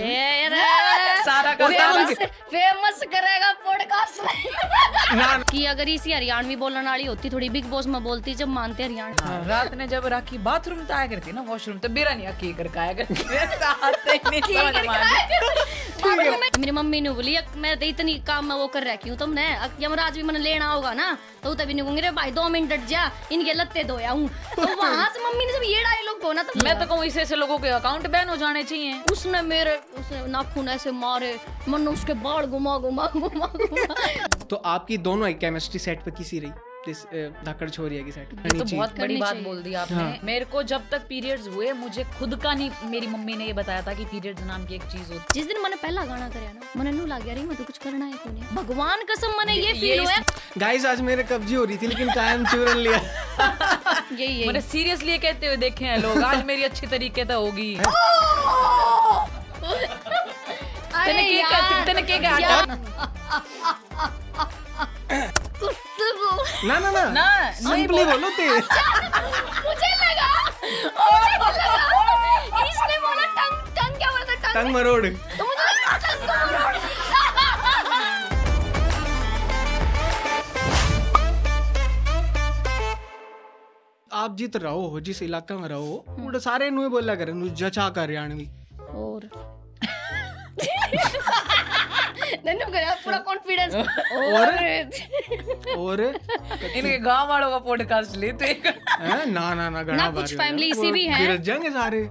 सारा फेमस करेगा पॉडकास्ट में अगर इसी हरियाणवी बोलने वाली होती थोड़ी बिग बॉस में बोलती जब मानते हरियाणा रात ने जब राखी बाथरूम तो आया करती ना वॉशरूम तो बेरा की कर आया करती मेरी मम्मी ने बोली मैं इतनी काम में वो कर रखी हूँ तुमने यमराज भी मैंने लेना होगा ना तो तभी नहीं कहूंगी भाई दो मिनट डट जा इनके लत्ते धोया हूँ तो वहाँ से मम्मी ने जब ये डायलॉग बोला तो मैं तो कहूँ इसे ऐसे लोगों के अकाउंट बैन हो जाने चाहिए उसने मेरे उसने नाखून ऐसे मारे मन उसके बाढ़ घुमा घुमा घुमा घुमा तो आपकी दोनों केमिस्ट्री सेट पर किसी रही इस uh, धाकड़ छोरिया की सेट तो बहुत बड़ी बात बोल दी आपने हाँ। मेरे को जब तक पीरियड्स हुए मुझे खुद का नहीं मेरी मम्मी ने ये बताया था कि पीरियड्स नाम की एक चीज होती जिस दिन मैंने पहला गाना कराया ना मैंने नू लग रही मैं तो कुछ करना है कोने भगवान कसम मैंने ये फील हुआ गाइस आज मेरे कब्जी हो रही थी लेकिन कायम चूरन लिया यही यही मैंने सीरियसली कहते हुए देखे हैं लोग आज मेरी अच्छी तरीके से तो होगी तने के तने के गाना ना ना ना सिंपली बोलो ते अच्छा, मुझे लगा मुझे लगा इसने बोला टंग टंग क्या बोला था टंग मरोड़ तो मुझे लगा टंग तो मरोड़ आप जित रहो हो जिस इलाके में रहो हम्म। उड़ सारे नुए बोला करे नु जचा कर हरियाणवी और नन्नू का पूरा कॉन्फिडेंस और और इनके गांव वालों का पॉडकास्ट लेते ना ना ना ना कुछ फैमिली इसी भी हैं गिरजेंगे सारे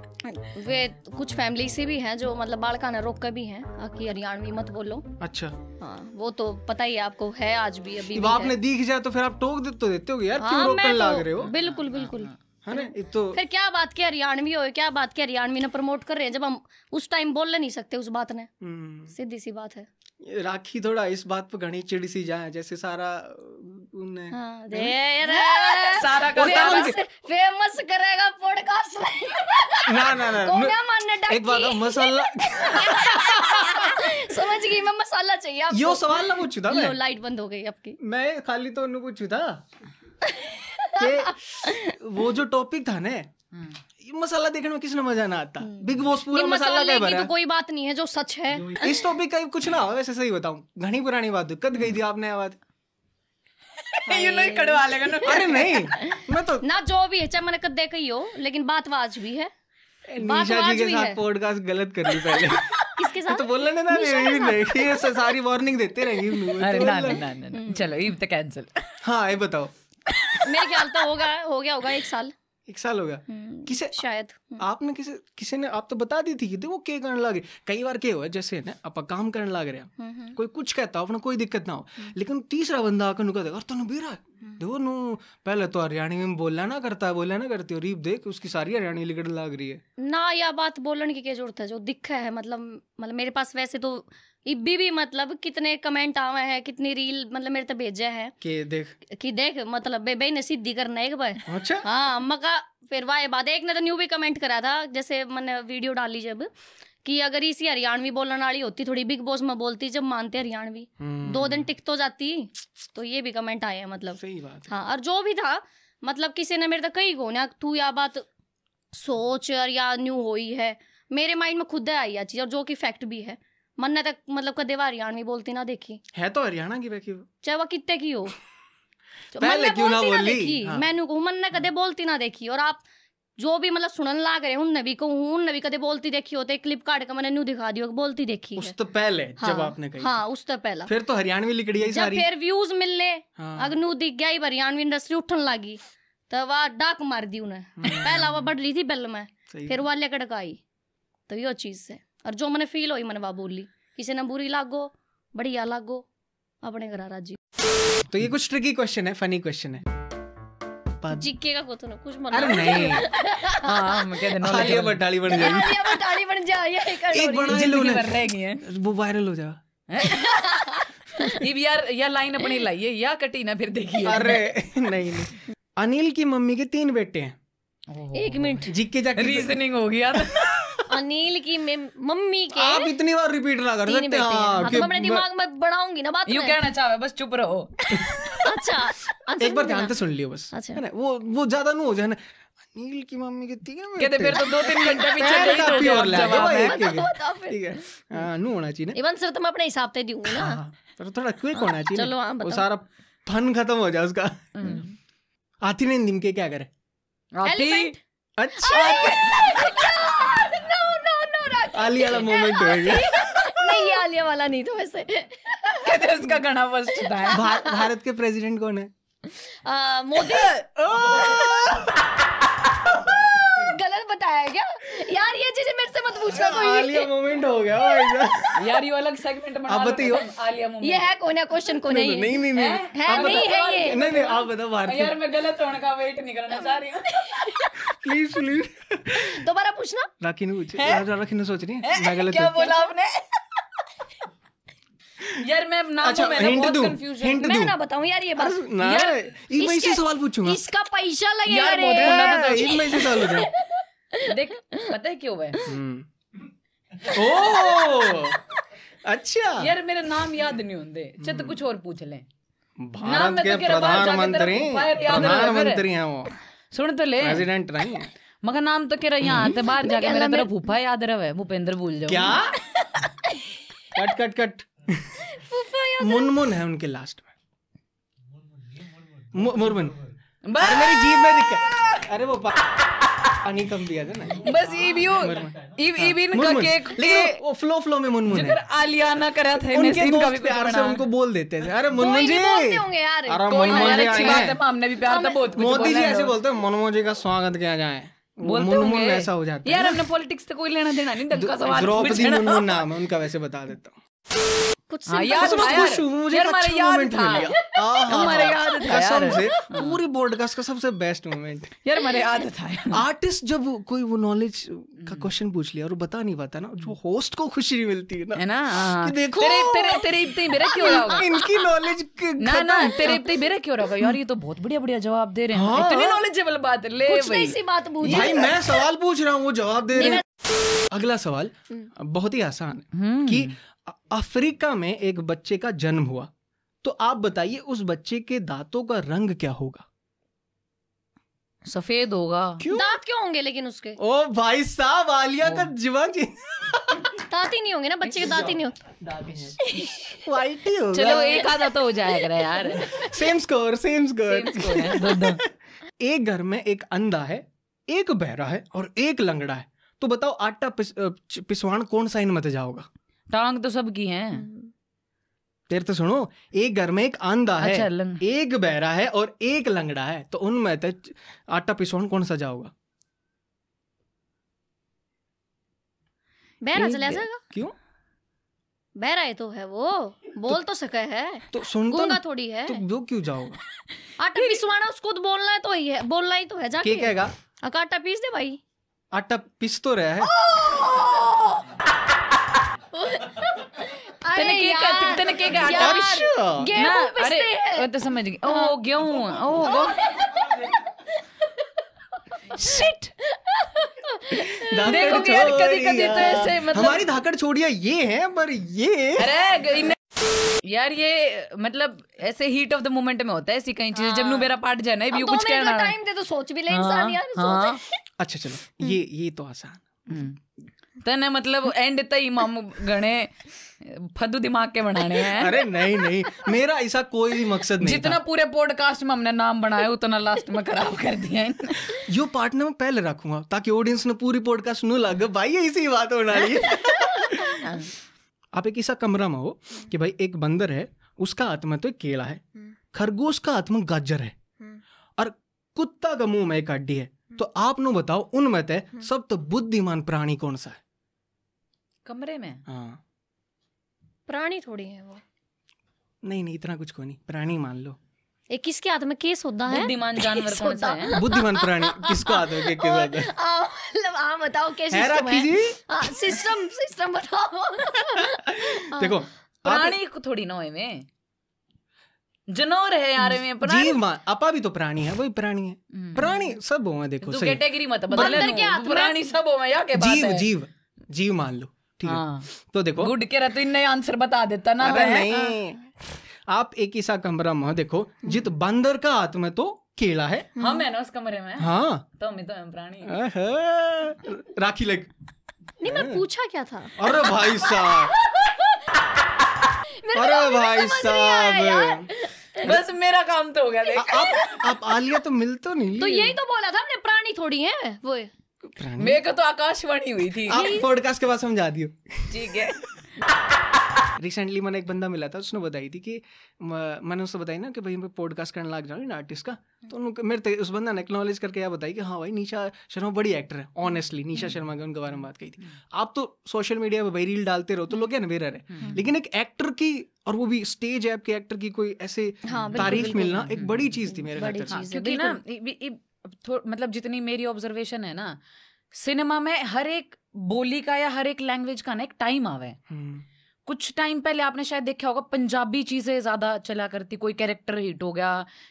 वे कुछ फैमिली से भी हैं जो मतलब बालका ने रोक भी हैं कि हरियाणवी मत बोलो अच्छा हाँ वो तो पता ही आपको है आज भी अभी भी आपने दिख जाए तो फिर आप टोक दे तो देते हो यार क्यों रोकन लग रहे हो बिल्कुल बिल्कुल है ना तो फिर क्या बात की हरियाणवी हो क्या बात की हरियाणवी ने प्रमोट कर रहे हैं जब हम उस टाइम बोल नहीं सकते उस बात ने सीधी सी बात है राखी थोड़ा इस बात पर घनी चिड़ी सी जाए जैसे सारा हाँ, हाँ दे सारा का फेमस, फेमस करेगा पॉडकास्ट ना ना मानने एक बात मसाला समझ गई मैं मसाला चाहिए आपको यो सवाल ना पूछू था मैं लाइट बंद हो गई आपकी मैं खाली तो पूछू था वो जो टॉपिक था ना हाँ। मसाला देखने में किसने मजा ना आता बिग हम्म। बॉस पूरा मसाला क्या भरा तो कोई बात नहीं है जो सच है इस टॉपिक का कुछ ना हो वैसे सही बताऊं घनी पुरानी बात कद गई थी आपने आवाज ये नहीं कड़वा लेगा ना अरे नहीं मैं तो ना जो भी है चाहे मैंने कद देख ही हो लेकिन बात वाज भी है निशा जी के साथ पॉडकास्ट गलत कर ली पहले किसके साथ तो बोलने ना नहीं नहीं ये सारी वार्निंग देते रहेंगे अरे तो ना ना ना चलो ये तो कैंसिल हाँ ये बताओ मेरे ख्याल तो होगा हो गया होगा एक साल एक साल हो गया हम्म, किसे शायद हम्म। आपने किसे किसी ने आप तो बता दी थी कि देखो के करने लगे कई बार के हुआ जैसे ना आप काम करने लग रहे हैं हम्म, कोई कुछ कहता हो अपना कोई दिक्कत ना हो लेकिन तीसरा बंदा आकर नुका देगा तुम बीरा देखो नु पहले तो हरियाणी में बोलना ना करता है बोलना ना करती हो रीप देख उसकी सारी हरियाणी लिगड़ लग रही है ना या बात बोलने की क्या जरूरत है जो दिखा है मतलब मतलब मेरे पास वैसे तो इब्बी भी मतलब कितने कमेंट आवे हैं कितनी रील मतलब मेरे तो भेजा है कि देख कि देख मतलब बे ने सीधी करना एक बार अच्छा हाँ अम्मा का फिर वाह बाद एक ने तो न्यू भी कमेंट करा था जैसे मैंने वीडियो डाली जब कि अगर इसी हरियाणवी बोलने वाली होती थोड़ी बिग बॉस में बोलती जब मानते हरियाणवी हम्म। दो दिन टिक तो जाती तो ये भी कमेंट आए हैं मतलब सही बात हाँ और जो भी था मतलब किसी ने मेरे तो कही को ना तू या बात सोच और या न्यू ही है मेरे माइंड में खुद आई है चीज और जो कि फैक्ट भी है मन्ने तक मतलब कदे हरियाणवी बोलती ना देखी है तो हरियाणा की वैकी चाहे वह कितने की हो तो पहले क्यों ना बोली हाँ। मैनू कहूँ मन्ने कदे बोलती ना देखी और आप जो भी मतलब सुनन लाग रहे उनने भी कहूँ उनने भी कदे बोलती देखी होते तो क्लिप काट के मैंने न्यू दिखा दियो बोलती देखी उस तो पहले हाँ, जब आपने कही हाँ उस तो पहला फिर तो हरियाणवी लिकड़ी आई सारी फिर व्यूज मिलने हाँ। अगर न्यू दिख गई हरियाणवी इंडस्ट्री उठन लागी तो वह डाक मार दी उन्हें हम्म। पहला वह बढ़ ली थी बेल में फिर वह लेकर आई तो यो चीज है और जो मैंने फील हुई मैंने वह बोली किसी ने बुरी लागो बढ़िया लागो अपने घर राजी तो ये कुछ ट्रिकी क्वेश्चन है फनी क्वेश्चन है ना कुछ नहीं हां हाँ, मैं कह देना आलिया भट्ट बन जाएगी आलिया भट्ट बन जा ये एक बना कर रहेगी है वो वायरल हो जाएगा ये भी यार या लाइन अपनी लाइए या कटी ना फिर देखिए अरे नहीं नहीं अनिल की मम्मी के तीन बेटे हैं एक मिनट जीके जाके रीजनिंग हो गया अनिल की मम्मी के आप इतनी बार रिपीट ना कर सकते हाँ, हाँ तो कि अपने दिमाग में बढ़ाऊंगी ना बात यू कहना चाहे बस चुप रहो अच्छा एक बार ध्यान से सुन लियो बस अच्छा। है ना वो वो ज्यादा ना हो जाए ना अनिल की मम्मी के तीन कहते फिर तो दो तीन घंटे पीछे नहीं हो गया जवाब है ठीक है हां नु होना चाहिए ना इवन सर तुम तो अपने हिसाब से दूंगी ना हाँ, पर थोड़ा क्विक होना चाहिए चलो हां वो सारा फन खत्म हो जाए उसका आती नहीं दिन के क्या करे आती अच्छा आलिया वाला मोमेंट हो गया नहीं ये आलिया वाला नहीं था वैसे कहते उसका गाना फर्स्ट था भा, भारत के प्रेसिडेंट कौन है मोदी गलत बताया क्या यार ये चीजें मेरे से मत पूछना कोई आलिया मोमेंट हो गया यार ये अलग सेगमेंट बना आप बताइए आलिया मोमेंट ये है कोना क्वेश्चन को नहीं नहीं नहीं नहीं है नहीं है ये नहीं नहीं आप बताओ बाहर यार मैं गलत होने का वेट नहीं करना चाह रही हूं प्लीज प्लीज दोबारा पूछना राखी ने पूछे यार राखी ने सोच रही है मैं गलत क्या बोला आपने यार मैं नाम अच्छा, तो मैं हिंट दूं, हिंट मैं ना बताऊं यार ये बात यार इसमें से सवाल पूछूंगा इसका पैसा लगेगा यार बहुत से सवाल पूछूंगा देख पता है क्यों है हम्म। ओ अच्छा यार मेरे नाम याद नहीं होंगे चल अच्छा, तो हम्म। कुछ और पूछ ले भारत तो के प्रधानमंत्री प्रधानमंत्री हैं वो सुन तो ले प्रेसिडेंट नहीं है मगर नाम तो केरा यहाँ आते बाहर जाके मेरा तेरा फूफा याद रहे भूपेंद्र भूल जाओ क्या कट कट कट मुनमुन है उनके लास्ट में मुरमुन अरे मेरी जीभ में दिक्कत अरे वो पानी कम दिया था ना बस ईवीओ इव, इविन का केक लेकिन वो फ्लो फ्लो में मुनमुन है आलियाना करा था उनके भी प्यार से उनको बोल देते थे अरे मुनमुन जी बोलते होंगे यार अरे मुनमुन जी अच्छी बात है हमने भी प्यार था बहुत मोदी जी ऐसे बोलते हैं मुनमुन जी का स्वागत किया जाए बोलते ऐसा हो जाता है यार हमने पॉलिटिक्स से कोई लेना देना नहीं दंग सवाल द्रौपदी मुनमुन नाम है उनका वैसे बता देता हूँ कुछ याद था पूरी पॉडकास्ट का सबसे बेस्ट मोमेंट यार याद था आर्टिस्ट जब कोई वो नॉलेज का क्वेश्चन हम्म। पूछ लिया और बता नहीं पाता ना जो होस्ट को खुशी नहीं मिलती है ना हाँ। कि देखो तेरे तेरे इतने मेरा क्यों रहा होगा इनकी नॉलेज ना ना तेरे इतने मेरा क्यों रहा होगा यार ये तो बहुत बढ़िया बढ़िया जवाब दे रहे हैं हाँ। इतनी नॉलेजेबल बात है ले कुछ तो बात पूछ भाई मैं सवाल पूछ रहा हूँ वो जवाब दे रहे हैं अगला सवाल हम्म। बहुत ही आसान है हम्म। कि अफ्रीका में एक बच्चे का जन्म हुआ तो आप बताइए उस बच्चे के दांतों का रंग क्या होगा सफेद होगा क्यों दांत क्यों होंगे लेकिन उसके ओ भाई साहब आलिया का जीवन जी दांत ही नहीं होंगे ना बच्चे के दांत ही नहीं होते वाइट ही होगा चलो एक आधा तो हो जाएगा यार सेम स्कोर सेम स्कोर एक घर में एक अंधा है एक बहरा है और एक लंगड़ा है तो बताओ आटा पिस, कौन सा इन मत जाओगा टांग तो सबकी है हम्म। तेरे तो सुनो एक घर में एक आंधा है अच्छा, एक बहरा है और एक लंगड़ा है तो उनमें तो आटा पिसवान कौन सा जाओगा बहरा चला जाएगा क्यों बहरा है तो है वो बोल तो, तो सके है तो सुनता ना थोड़ी है तो वो क्यों जाओगा आटा पिसवाना उसको तो बोलना तो ही है बोलना ही तो है जाके क्या कहेगा आटा पीस दे भाई आटा पिस तो रहा है तने के का तने के का आटा अच्छा गेहूं पिसते हैं तो समझ गई ओ गेहूं ओ शिट देखो यार कभी कभी तो ऐसे मतलब हमारी धाकड़ छोड़िया ये है पर ये अरे यार ये मतलब ऐसे हीट ऑफ द मोमेंट में होता है ऐसी कई चीजें जब हाँ। मेरा पार्ट जाना है कुछ कहना टाइम दे तो सोच भी ले इंसान हाँ, यार हाँ। अच्छा चलो ये ये तो आसान हम्म। तने मतलब एंड तई मामू गणे फदू दिमाग के बनाने हैं अरे नहीं नहीं मेरा ऐसा कोई भी मकसद नहीं जितना पूरे पॉडकास्ट में हमने नाम बनाया उतना लास्ट में खराब कर दिया है यो पार्ट ना मैं पहले रखूंगा ताकि ऑडियंस ने पूरी पॉडकास्ट सुन लग भाई ऐसी बात होना है आप एक ऐसा कमरा में हो कि भाई एक बंदर है उसका आत्मा तो केला है हम्म। खरगोश का आत्मा गाजर है हम्म। और कुत्ता का मुंह में एक हड्डी है तो आप नो बताओ उनमें हम्म। सब तो बुद्धिमान प्राणी कौन सा है कमरे में हाँ प्राणी थोड़ी है वो नहीं नहीं इतना कुछ को नहीं प्राणी मान लो एक किसके हाथ में केस होता है बुद्धिमान जानवर कौन सा है बुद्धिमान प्राणी किसको हाथ में केस होता है मतलब हाँ बताओ क्या सिस्टम है सिस्टम सिस्टम हाँ, बताओ देखो हाँ। प्राणी को थोड़ी ना है में जनोर है यार में प्राणी जीव मान अपा भी तो प्राणी है वही प्राणी है हम्म। प्राणी सब हो देखो तो सही कैटेगरी मत बदल प्राणी सब हो या के बात है जीव जीव जीव मान लो ठीक है हाँ। तो देखो गुड के रहते तो आंसर बता देता ना अरे नहीं हाँ। आप एक ही सा कमरा में देखो जित हम्म। बंदर का हाथ में तो केला है हाँ, हम हम्म। है ना उस कमरे में हाँ तो हम तो प्राणी राखी लग नहीं मैं पूछा क्या था अरे भाई साहब अरे भाई साहब बस मेरा काम तो हो गया आप आप आलिया तो मिल तो नहीं तो यही तो बोला था हमने प्राणी थोड़ी है वो मेरे को तो आकाशवाणी हुई थी आप पॉडकास्ट के बाद समझा दियो ठीक है रिसेंटली मैंने एक बंदा मिला था उसने बताई थी कि मैंने उससे बताई ना कि भाई मैं पॉडकास्ट करने लग जाऊँ आर्टिस्ट का तो उनको मेरे उस बंदा ने एक्नोलेज करके यह बताई कि हाँ भाई नीशा शर्मा बड़ी एक्टर है ऑनेस्टली नीशा शर्मा की उनके बारे में बात कही थी आप तो सोशल मीडिया पर भाई रील डालते रहो तो लोग क्या नवेरा रहे हम्म। लेकिन एक एक्टर की और वो भी स्टेज ऐप के एक्टर की कोई ऐसे हाँ, तारीफ मिलना एक बड़ी हम्म, चीज़ थी मेरे ख्याल क्योंकि ना मतलब जितनी मेरी ऑब्जर्वेशन है ना सिनेमा में हर एक बोली का या हर एक लैंग्वेज का ना एक टाइम आवे hmm. कुछ टाइम पहले आपने शायद देखा होगा पंजाबी चीज़ें ज़्यादा चला करती कोई कैरेक्टर हिट हो गया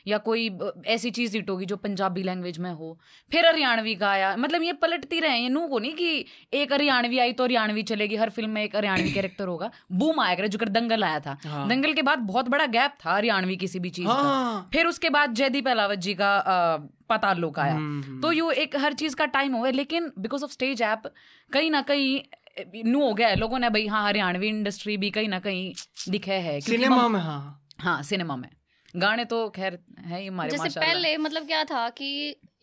या कोई ऐसी चीज़ हिट होगी जो पंजाबी लैंग्वेज में हो फिर हरियाणवी का आया मतलब ये पलटती रहे ये नू को नहीं कि एक हरियाणवी आई तो हरियाणवी चलेगी हर फिल्म में एक हरियाणवी कैरेक्टर होगा बूम आया करे जो कर दंगल आया था हाँ। दंगल के बाद बहुत बड़ा गैप था हरियाणवी किसी भी चीज़ का हाँ। फिर उसके बाद जयदीप अलावत जी का पता लोग आया हम्म, हम्म। तो यू एक हर चीज़ का टाइम गया लेकिन बिकॉज ऑफ स्टेज ऐप कहीं ना कहीं नू हो गया है लोगों ने भाई हाँ हरियाणवी इंडस्ट्री भी कहीं ना कहीं दिखे है सिनेमा में हाँ हाँ सिनेमा में गाने तो खैर है ही हमारे जैसे पहले मतलब क्या था कि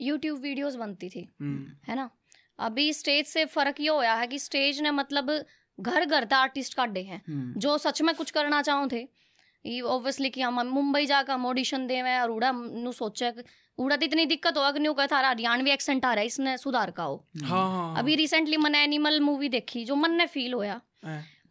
यूट्यूब वीडियोस बनती थी हम्म। है ना अभी स्टेज से फर्क ये होया है कि स्टेज ने मतलब घर घर था आर्टिस्ट काटे हैं हम्म। जो सच में कुछ करना चाहूँ थे ये ऑब्वियसली कि हम मुंबई जाकर हम ऑडिशन देवे अरोड़ा नु सोचा उड़द तो इतनी दिक्कत हो अग्नियो का था हरियाणवी एक्सेंट आ रहा है इसने सुधार का हो हाँ।, हाँ, हाँ, हाँ। अभी रिसेंटली मैंने एनिमल मूवी देखी जो मन ने फील होया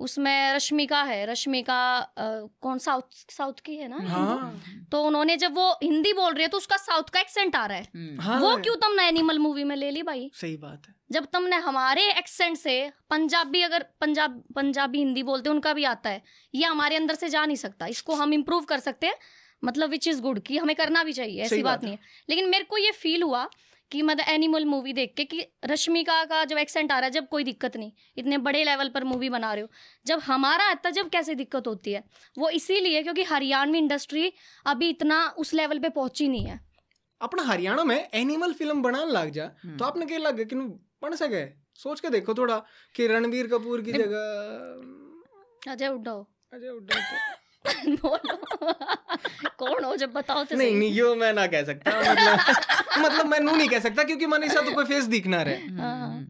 उसमें रश्मिका है रश्मिका कौन साउथ साउथ की है ना हाँ। तो उन्होंने जब वो हिंदी बोल रही है तो उसका साउथ का एक्सेंट आ रहा है हम्म। हाँ। वो क्यों तुमने एनिमल मूवी में ले ली भाई सही बात है जब तुमने हमारे एक्सेंट से पंजाबी अगर पंजाब पंजाबी हिंदी बोलते उनका भी आता है ये हमारे अंदर से जा नहीं सकता इसको हम इम्प्रूव कर सकते हैं मतलब विच इज़ गुड कि हमें करना भी चाहिए ऐसी बात नहीं है लेकिन मेरे को ये फील हुआ कि मतलब एनिमल मूवी देख के कि रश्मिका का जब एक्सेंट आ रहा है जब कोई दिक्कत नहीं इतने बड़े लेवल पर मूवी बना रहे हो जब हमारा आता जब कैसे दिक्कत होती है वो इसीलिए क्योंकि हरियाणवी इंडस्ट्री अभी इतना उस लेवल पे पहुंची नहीं है अपना हरियाणा में एनिमल फिल्म बनाने लग जा हम्म। तो आपने क्या लग कि बन सके सोच के देखो थोड़ा कि रणबीर कपूर की जगह अजय उड्डा अजय उड्डा कौन हो जब बताओ तो नहीं नहीं यो मैं ना कह सकता मतलब मतलब मैं नू नहीं कह सकता क्योंकि मनीषा तो कोई फेस दिखना रहे हाँ।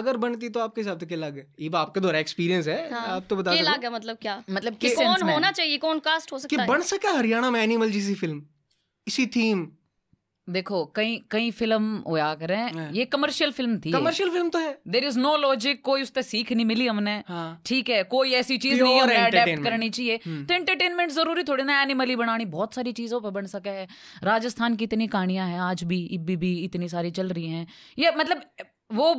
अगर बनती तो आपके हिसाब से क्या लागे ये बात आपके द्वारा एक्सपीरियंस है हाँ, आप तो बता दो लागे मतलब क्या मतलब किस कौन होना चाहिए कौन कास्ट हो सकता है कि बन सके हरियाणा में एनिमल जैसी फिल्म इसी थीम देखो कई कई फिल्म होया कर ये कमर्शियल फिल्म थी कमर्शियल फिल्म तो है देर इज नो लॉजिक कोई उससे सीख नहीं मिली हमने हाँ। ठीक हाँ. है कोई ऐसी चीज नहीं है अडेप्ट करनी चाहिए हम्म। तो एंटरटेनमेंट जरूरी थोड़ी ना एनिमल ही बनानी बहुत सारी चीजों पर बन सके है राजस्थान की इतनी कहानियां हैं आज भी इबी भी इतनी सारी चल रही हैं ये मतलब वो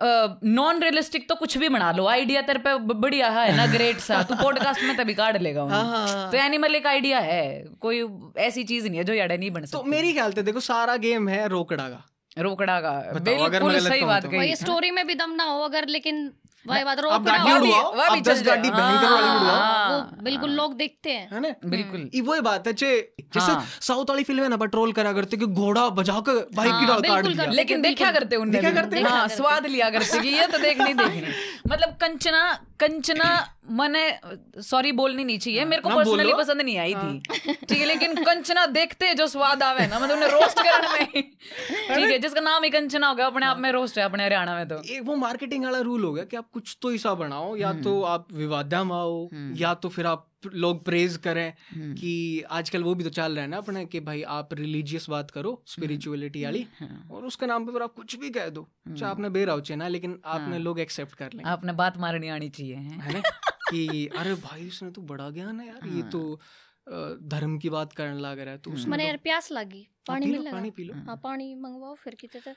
नॉन uh, रियलिस्टिक तो कुछ भी बना लो आइडिया तेरे पे बढ़िया है ना ग्रेट सा तू पॉडकास्ट में तभी काट लेगा हाँ, हाँ। तो एनिमल एक आइडिया है कोई ऐसी चीज नहीं है जो याडा नहीं बन तो सकती तो मेरी ख्याल देखो सारा गेम है रोकड़ा का रोकड़ा का बिल्कुल सही बात तो। कही स्टोरी में भी दम ना हो अगर लेकिन भाई बात रोक हाँ, वो भी गाड़ी वाली बिल्कुल लोग देखते हैं है ना बिल्कुल हम्म। वो बात है जैसे हाँ। साउथ वाली फिल्म है ना पेट्रोल करा करते कि घोड़ा बजा भाई की हाँ, डाल काट लेकिन देखा करते देखा करते स्वाद लिया करते कि ये तो नहीं देखनी मतलब कंचना कंचना मैंने सॉरी बोलनी नहीं चाहिए मेरे को पर्सनली पसंद नहीं आई थी ठीक है लेकिन कंचना देखते जो स्वाद आवे ना मतलब उन्हें रोस्ट करने में ठीक है जिसका नाम ही कंचना होगा अपने आप में रोस्ट है अपने हरियाणा में तो एक वो मार्केटिंग वाला रूल गया कि आप कुछ तो ऐसा बनाओ या हम्म। तो आप विवादम आओ हम्म। या तो फिर आप लोग प्रेज करें हम्म। कि आजकल वो भी तो चल रहा है ना अपने कि भाई आप रिलीजियस बात करो स्पिरिचुअलिटी वाली हाँ। और उसके नाम पे पर आप कुछ भी कह दो चाहे आपने बेरा उचे ना लेकिन हाँ। आपने लोग एक्सेप्ट कर लें आपने बात मारनी आनी चाहिए है ना कि अरे भाई उसने तो बड़ा ज्ञान है यार ये हाँ। तो धर्म की बात करने लग रहा है तो उसने तो यार प्यास लगी पानी पानी पी लो पानी मंगवाओ फिर कितने तक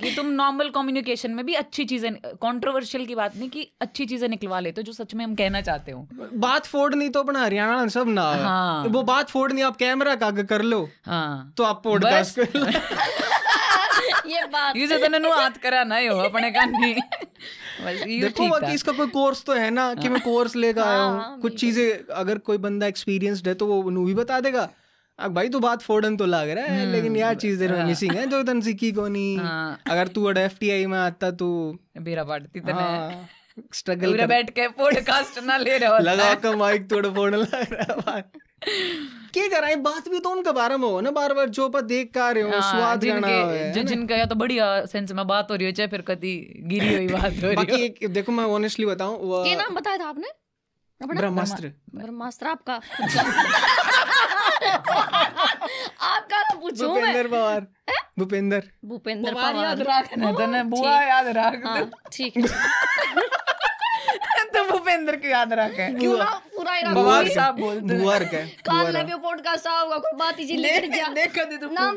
कि तुम नॉर्मल कम्युनिकेशन में भी अच्छी चीजें कंट्रोवर्शियल की बात नहीं कि अच्छी चीजें निकलवा लेते हो जो सच में हम कहना चाहते हो बात फोड़ नहीं तो अपना हरियाणा सब ना हाँ। वो बात फोड़ नहीं आप कैमरा का कर लो हाँ तो आप पॉडकास्ट कर लो ये बात ये जतन नु हाथ करा ना हो अपने का नहीं देखो बाकी इसका कोई कोर्स तो है ना कि मैं कोर्स हाँ। लेकर आया हूँ हाँ, हाँ, कुछ चीजें अगर कोई बंदा एक्सपीरियंस्ड है तो वो भी बता देगा अब भाई तो बात फोर्डन तो लग रहा है हम्म, लेकिन यार चीज देर में मिसिंग तो हाँ। है जो तन सीखी को नहीं हाँ। अगर तू अड़ एफटीआई में आता तो बेरा पाट तितने हाँ। स्ट्रगल कर... बैठ के पॉडकास्ट ना ले रहा लगा का माइक तोड़ फोड़ लग रहा है के कर रहा बात भी तो उनके बारे में हो ना बार बार जो पर देख का रहे हो हाँ, स्वाद गाना है जो जिनका या तो बढ़िया सेंस में बात हो रही हो चाहे फिर कभी गिरी हुई बात हो रही बाकी एक देखो मैं ऑनेस्टली बताऊं क्या नाम बताया था आपने ब्रह्मास्त्र ब्रह्मास्त्र आपका आपका ना तो पूछो मैं भूपेंद्र पवार भूपेंद्र भूपेंद्र पवार याद रखना तने बुआ याद रख हाँ, ठीक है तो भूपेंद्र की याद रख क्यों ना पूरा साहब बोलते हैं का कोई बात ही नाम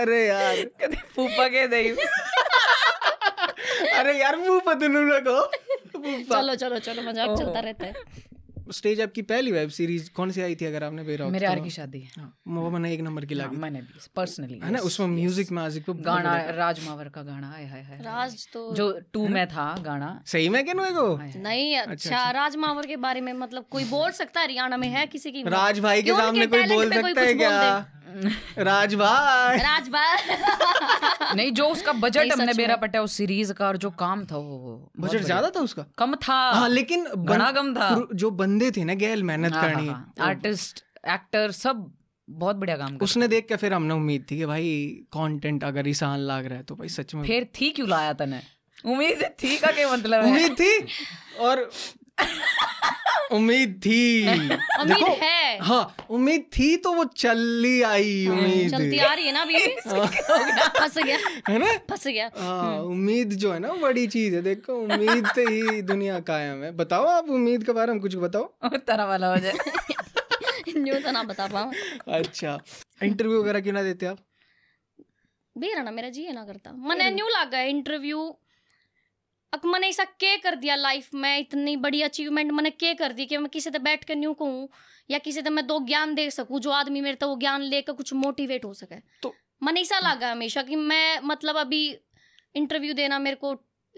अरे यार कदे फूफा के दई अरे यार मुंह पतलू लगो चलो चलो चलो मजाक चलता रहता है स्टेज आपकी पहली वेब सीरीज कौन सी आई थी अगर आपने बेरा मेरे यार तो की शादी है हाँ, वो हाँ। मैंने एक नंबर की हाँ, लगी मैंने भी पर्सनली है ना उसमें म्यूजिक म्यूजिक को गाना राज मावर का गाना आया हाय हाय राज तो जो टू में था गाना सही में क्या नहीं अच्छा, अच्छा, अच्छा राज मावर के बारे में मतलब कोई बोल सकता है हरियाणा में है किसी की राज भाई के सामने कोई बोल सकता है क्या राजभाई राजभाई नहीं जो उसका बजट हमने बेरा पटा उस सीरीज का और जो काम था वो बजट ज्यादा था उसका कम था हाँ लेकिन बड़ा कम था जो बंदे थे ना गैल मेहनत हाँ, हाँ, करनी आर्टिस्ट हाँ। एक्टर सब बहुत बढ़िया काम उसने देख के फिर हमने उम्मीद थी कि भाई कंटेंट अगर ईसान लाग रहा है तो भाई सच में फिर थी क्यों लाया तने उम्मीद थी का क्या मतलब है उम्मीद थी और उम्मीद थी उम्मीद है हाँ उम्मीद थी तो वो चली आई हाँ, उम्मीद चलती आ रही है ना अभी फंस गया है ना फंस गया हाँ हम्म। उम्मीद जो है ना बड़ी चीज है देखो उम्मीद से ही दुनिया कायम है बताओ आप उम्मीद के बारे में कुछ बताओ तरह वाला हो जाए न्यू तो ना बता पाऊँ अच्छा इंटरव्यू वगैरह क्यों ना देते आप बेरा ना मेरा जी ना करता मैंने न्यू लगा इंटरव्यू अक मैंने ऐसा के कर दिया लाइफ में इतनी बड़ी अचीवमेंट मैंने के कर दी कि मैं किसी से बैठ कर न्यू कहूँ या किसी से मैं दो ज्ञान दे सकूँ जो आदमी मेरे तो वो ज्ञान लेकर कुछ मोटिवेट हो सके तो मन ऐसा लगा हमेशा कि मैं मतलब अभी इंटरव्यू देना मेरे को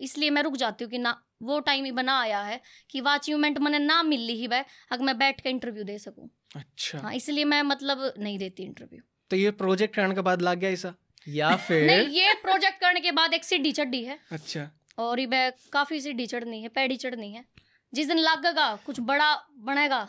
इसलिए मैं रुक जाती हूँ कि ना वो टाइम ही बना आया है कि वह अचीवमेंट मैंने ना मिली ही वह अगर मैं बैठ कर इंटरव्यू दे सकूँ अच्छा हाँ इसलिए मैं मतलब नहीं देती इंटरव्यू तो ये प्रोजेक्ट करने के बाद लग गया ऐसा या फिर नहीं ये प्रोजेक्ट करने के बाद एक सीढ़ी चढ़ी है अच्छा और ये काफ़ी सी डी चढ़नी है पैडी चढ़नी है जिस दिन लगेगा कुछ बड़ा बनेगा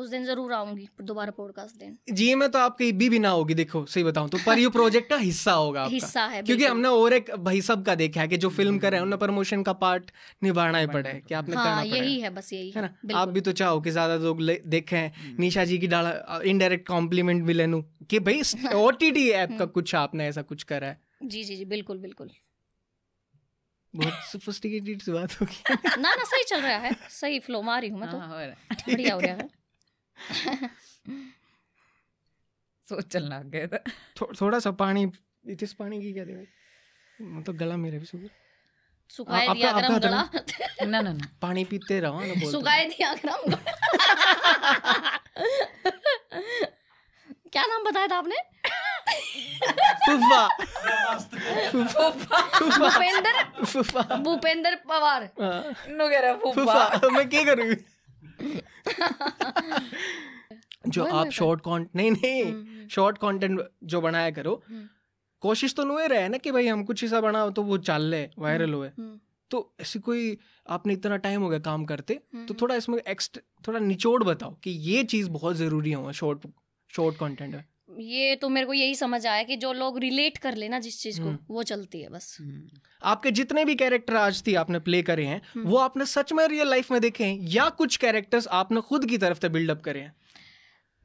उस दिन जरूर आऊंगी दोबारा पॉडकास्ट दिन जी मैं तो आपके भी, भी ना होगी देखो सही बताऊं तो पर यू प्रोजेक्ट का हिस्सा होगा आपका। हिस्सा है क्योंकि हमने और एक भाई सब का देखा है कि जो फिल्म कर रहे हैं उन्हें प्रमोशन का पार्ट निभाना ही पड़े कि आपने हाँ, करना यही है बस यही है ना आप भी तो चाहो कि ज्यादा लोग देखे निशा जी की डाला इनडायरेक्ट कॉम्प्लीमेंट भी ले की भाई ओ टी ऐप का हम्म। कुछ आपने ऐसा कुछ करा है जी जी जी बिल्कुल बिल्कुल बहुत सोफिस्टिकेटेड सी बात हो गई ना ना सही चल रहा है सही फ्लो मार रही हूं मैं तो हाँ, बढ़िया हो रहा है सोच चलना गया था थो, थोड़ा सा पानी इतिस पानी की क्या देवे तो मतलब गला मेरे भी सूख सुखाए दिया गरम गला ना ना ना पानी पीते रहो ना बोल सुखाए दिया गरम क्या नाम बताया था आपने फुफा भूपेंद्र भूपेंद्र पवार हाँ। फुफा मैं क्या करूंगी जो आप शॉर्ट कॉन्टेंट नहीं नहीं शॉर्ट हम्म, कंटेंट हम्म। जो बनाया करो हम्म। कोशिश तो नुए रहे ना कि भाई हम कुछ ऐसा बनाओ तो वो चल ले वायरल हुए तो ऐसी कोई आपने इतना टाइम हो गया काम करते तो थोड़ा इसमें एक्स्ट थोड़ा निचोड़ बताओ कि ये चीज़ बहुत ज़रूरी है शॉर्ट शॉर्ट कंटेंट है ये तो मेरे को यही समझ आया कि जो लोग रिलेट कर लेना जिस चीज को हम्म। वो चलती है बस हम्म। आपके जितने भी कैरेक्टर आज थी आपने प्ले करे हैं हम्म। वो आपने सच में रियल लाइफ में देखे हैं या कुछ कैरेक्टर्स आपने खुद की तरफ से बिल्डअप करे हैं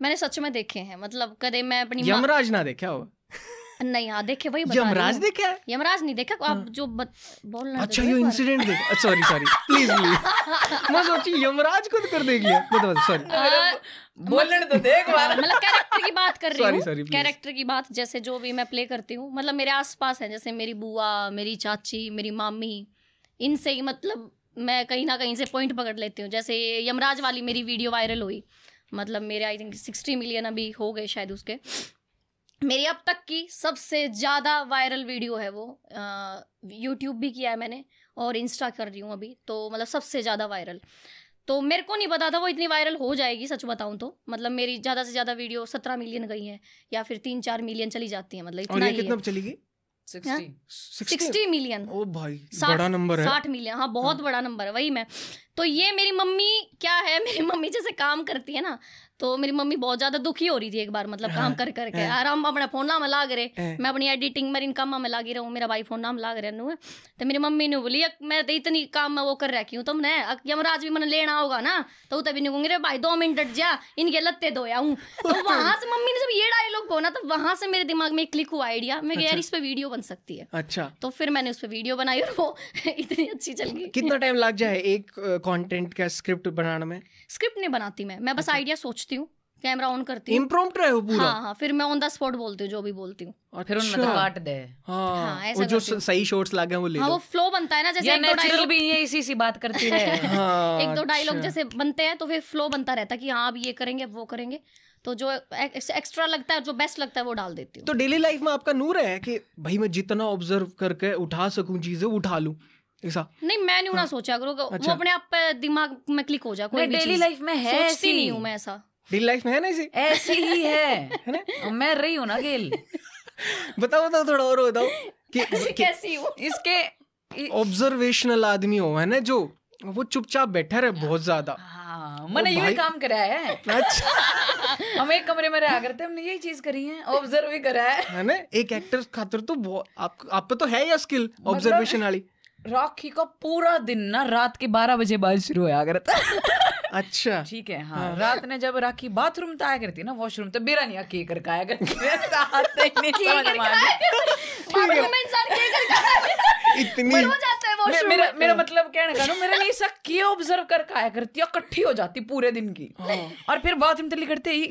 मैंने सच में देखे हैं मतलब कदे मैं अपनी यमराज ना देखा हो नहीं हाँ देखे वही यमराज देखे यमराज नहीं देखा आप हाँ। जो बोल रहे अच्छा ये इंसिडेंट देखा सॉरी सॉरी प्लीज प्लीज मैं सोची यमराज खुद कर देगी बताओ सॉरी बोलने तो देख हाँ, मतलब कैरेक्टर की बात कर रही हूँ कैरेक्टर की बात जैसे जो भी मैं प्ले करती हूँ मतलब मेरे आसपास है जैसे मेरी बुआ मेरी चाची मेरी मामी इनसे ही मतलब मैं कहीं ना कहीं से पॉइंट पकड़ लेती हूँ जैसे यमराज वाली मेरी वीडियो वायरल हुई मतलब मेरे आई थिंक सिक्सटी मिलियन अभी हो गए शायद उसके मेरी अब तक की सबसे ज़्यादा वायरल वीडियो है वो यूट्यूब भी किया है मैंने और इंस्टा कर रही हूँ अभी तो मतलब सबसे ज़्यादा वायरल तो मेरे को नहीं पता था वो इतनी वायरल हो जाएगी सच बताऊँ तो मतलब मेरी ज़्यादा से ज़्यादा वीडियो सत्रह मिलियन गई है या फिर तीन चार मिलियन चली जाती है मतलब इतना ही कितना चली गई हाँ? सिक्सटी मिलियन ओ भाई बड़ा नंबर है साठ मिलियन हाँ बहुत हाँ। बड़ा नंबर है वही मैं तो ये मेरी मम्मी क्या है मेरी मम्मी जैसे काम करती है ना तो मेरी मम्मी बहुत ज्यादा दुखी हो रही थी एक बार मतलब काम हाँ, कर करके हाँ। आराम अपने फोन नाम मिला रहे हाँ। मैं अपनी एडिटिंग मेरी काम में लागी हूँ मेरा भाई फोन ना मिला रहे नु तो मेरी मम्मी ने बोली मैं तो इतनी काम में वो कर रखी हूँ तुमने यमराज भी मैंने लेना होगा ना तो तभी नहीं कहूंगी भाई दो मिनट डट जा इनके लत्ते दो आऊँ तो वहां से मम्मी ने जब ये डायलॉग बोला तो वहां से मेरे दिमाग में क्लिक हुआ आइडिया मैं यार अच्छा। इस पर वीडियो बन सकती है अच्छा तो फिर मैंने उस पर वीडियो बनाई और वो इतनी अच्छी चल गई कितना टाइम लग जाए एक कॉन्टेंट का स्क्रिप्ट बनाने में स्क्रिप्ट नहीं बनाती मैं मैं बस आइडिया अच्छा। सोच सोचती हूँ कैमरा ऑन करती हूँ इम्प्रोम्प्ट रहे हो पूरा हाँ हाँ फिर मैं ऑन द स्पॉट बोलती हूँ जो भी बोलती हूँ और फिर उन मतलब अच्छा। काट दे हाँ, हाँ ऐसा जो सही शॉट्स लगे हैं वो ले हाँ, वो फ्लो बनता है ना जैसे एक नेचुरल भी ये इसी सी बात करती है हाँ, एक दो डायलॉग हाँ, अच्छा। जैसे बनते हैं तो फिर फ्लो बनता रहता है कि हाँ अब ये करेंगे वो करेंगे तो जो एक्स्ट्रा लगता है जो बेस्ट लगता है वो डाल देती हूँ तो डेली लाइफ में आपका नूर है कि भाई मैं जितना ऑब्जर्व करके उठा सकूं चीजें उठा लूं नहीं मैं नहीं हाँ। सोचा करो अच्छा। वो अपने आप दिमाग में क्लिक हो जाए कोई डेली लाइफ में है सोचती नहीं हूँ मैं ऐसा रियल लाइफ में है ना ऐसी ऐसी ही है ना मैं रही हूँ ना गेल बताओ बताओ थोड़ा और बताओ कि, कैसी हो इसके ऑब्जर्वेशनल आदमी हो है ना जो वो चुपचाप बैठा रहे बहुत ज्यादा हाँ, मैंने यही काम करा है अच्छा हम एक कमरे में रहा करते हमने यही चीज करी है ऑब्जर्व भी करा है है ना एक एक्टर खातर तो आप आप पे तो है या स्किल ऑब्जर्वेशन वाली राखी का पूरा दिन ना रात के बारह बजे बाद शुरू होया करता अच्छा ठीक है हाँ, हाँ रात ने जब राखी बाथरूम तो आया करती ना वॉशरूम तो बेरा नहीं के कर आया करती मेरा मेरा मतलब कहने का ना मेरा नहीं सब ऑब्जर्व कर आया करती है इकट्ठी हो जाती पूरे दिन की हाँ। और फिर बाथरूम तली करते ही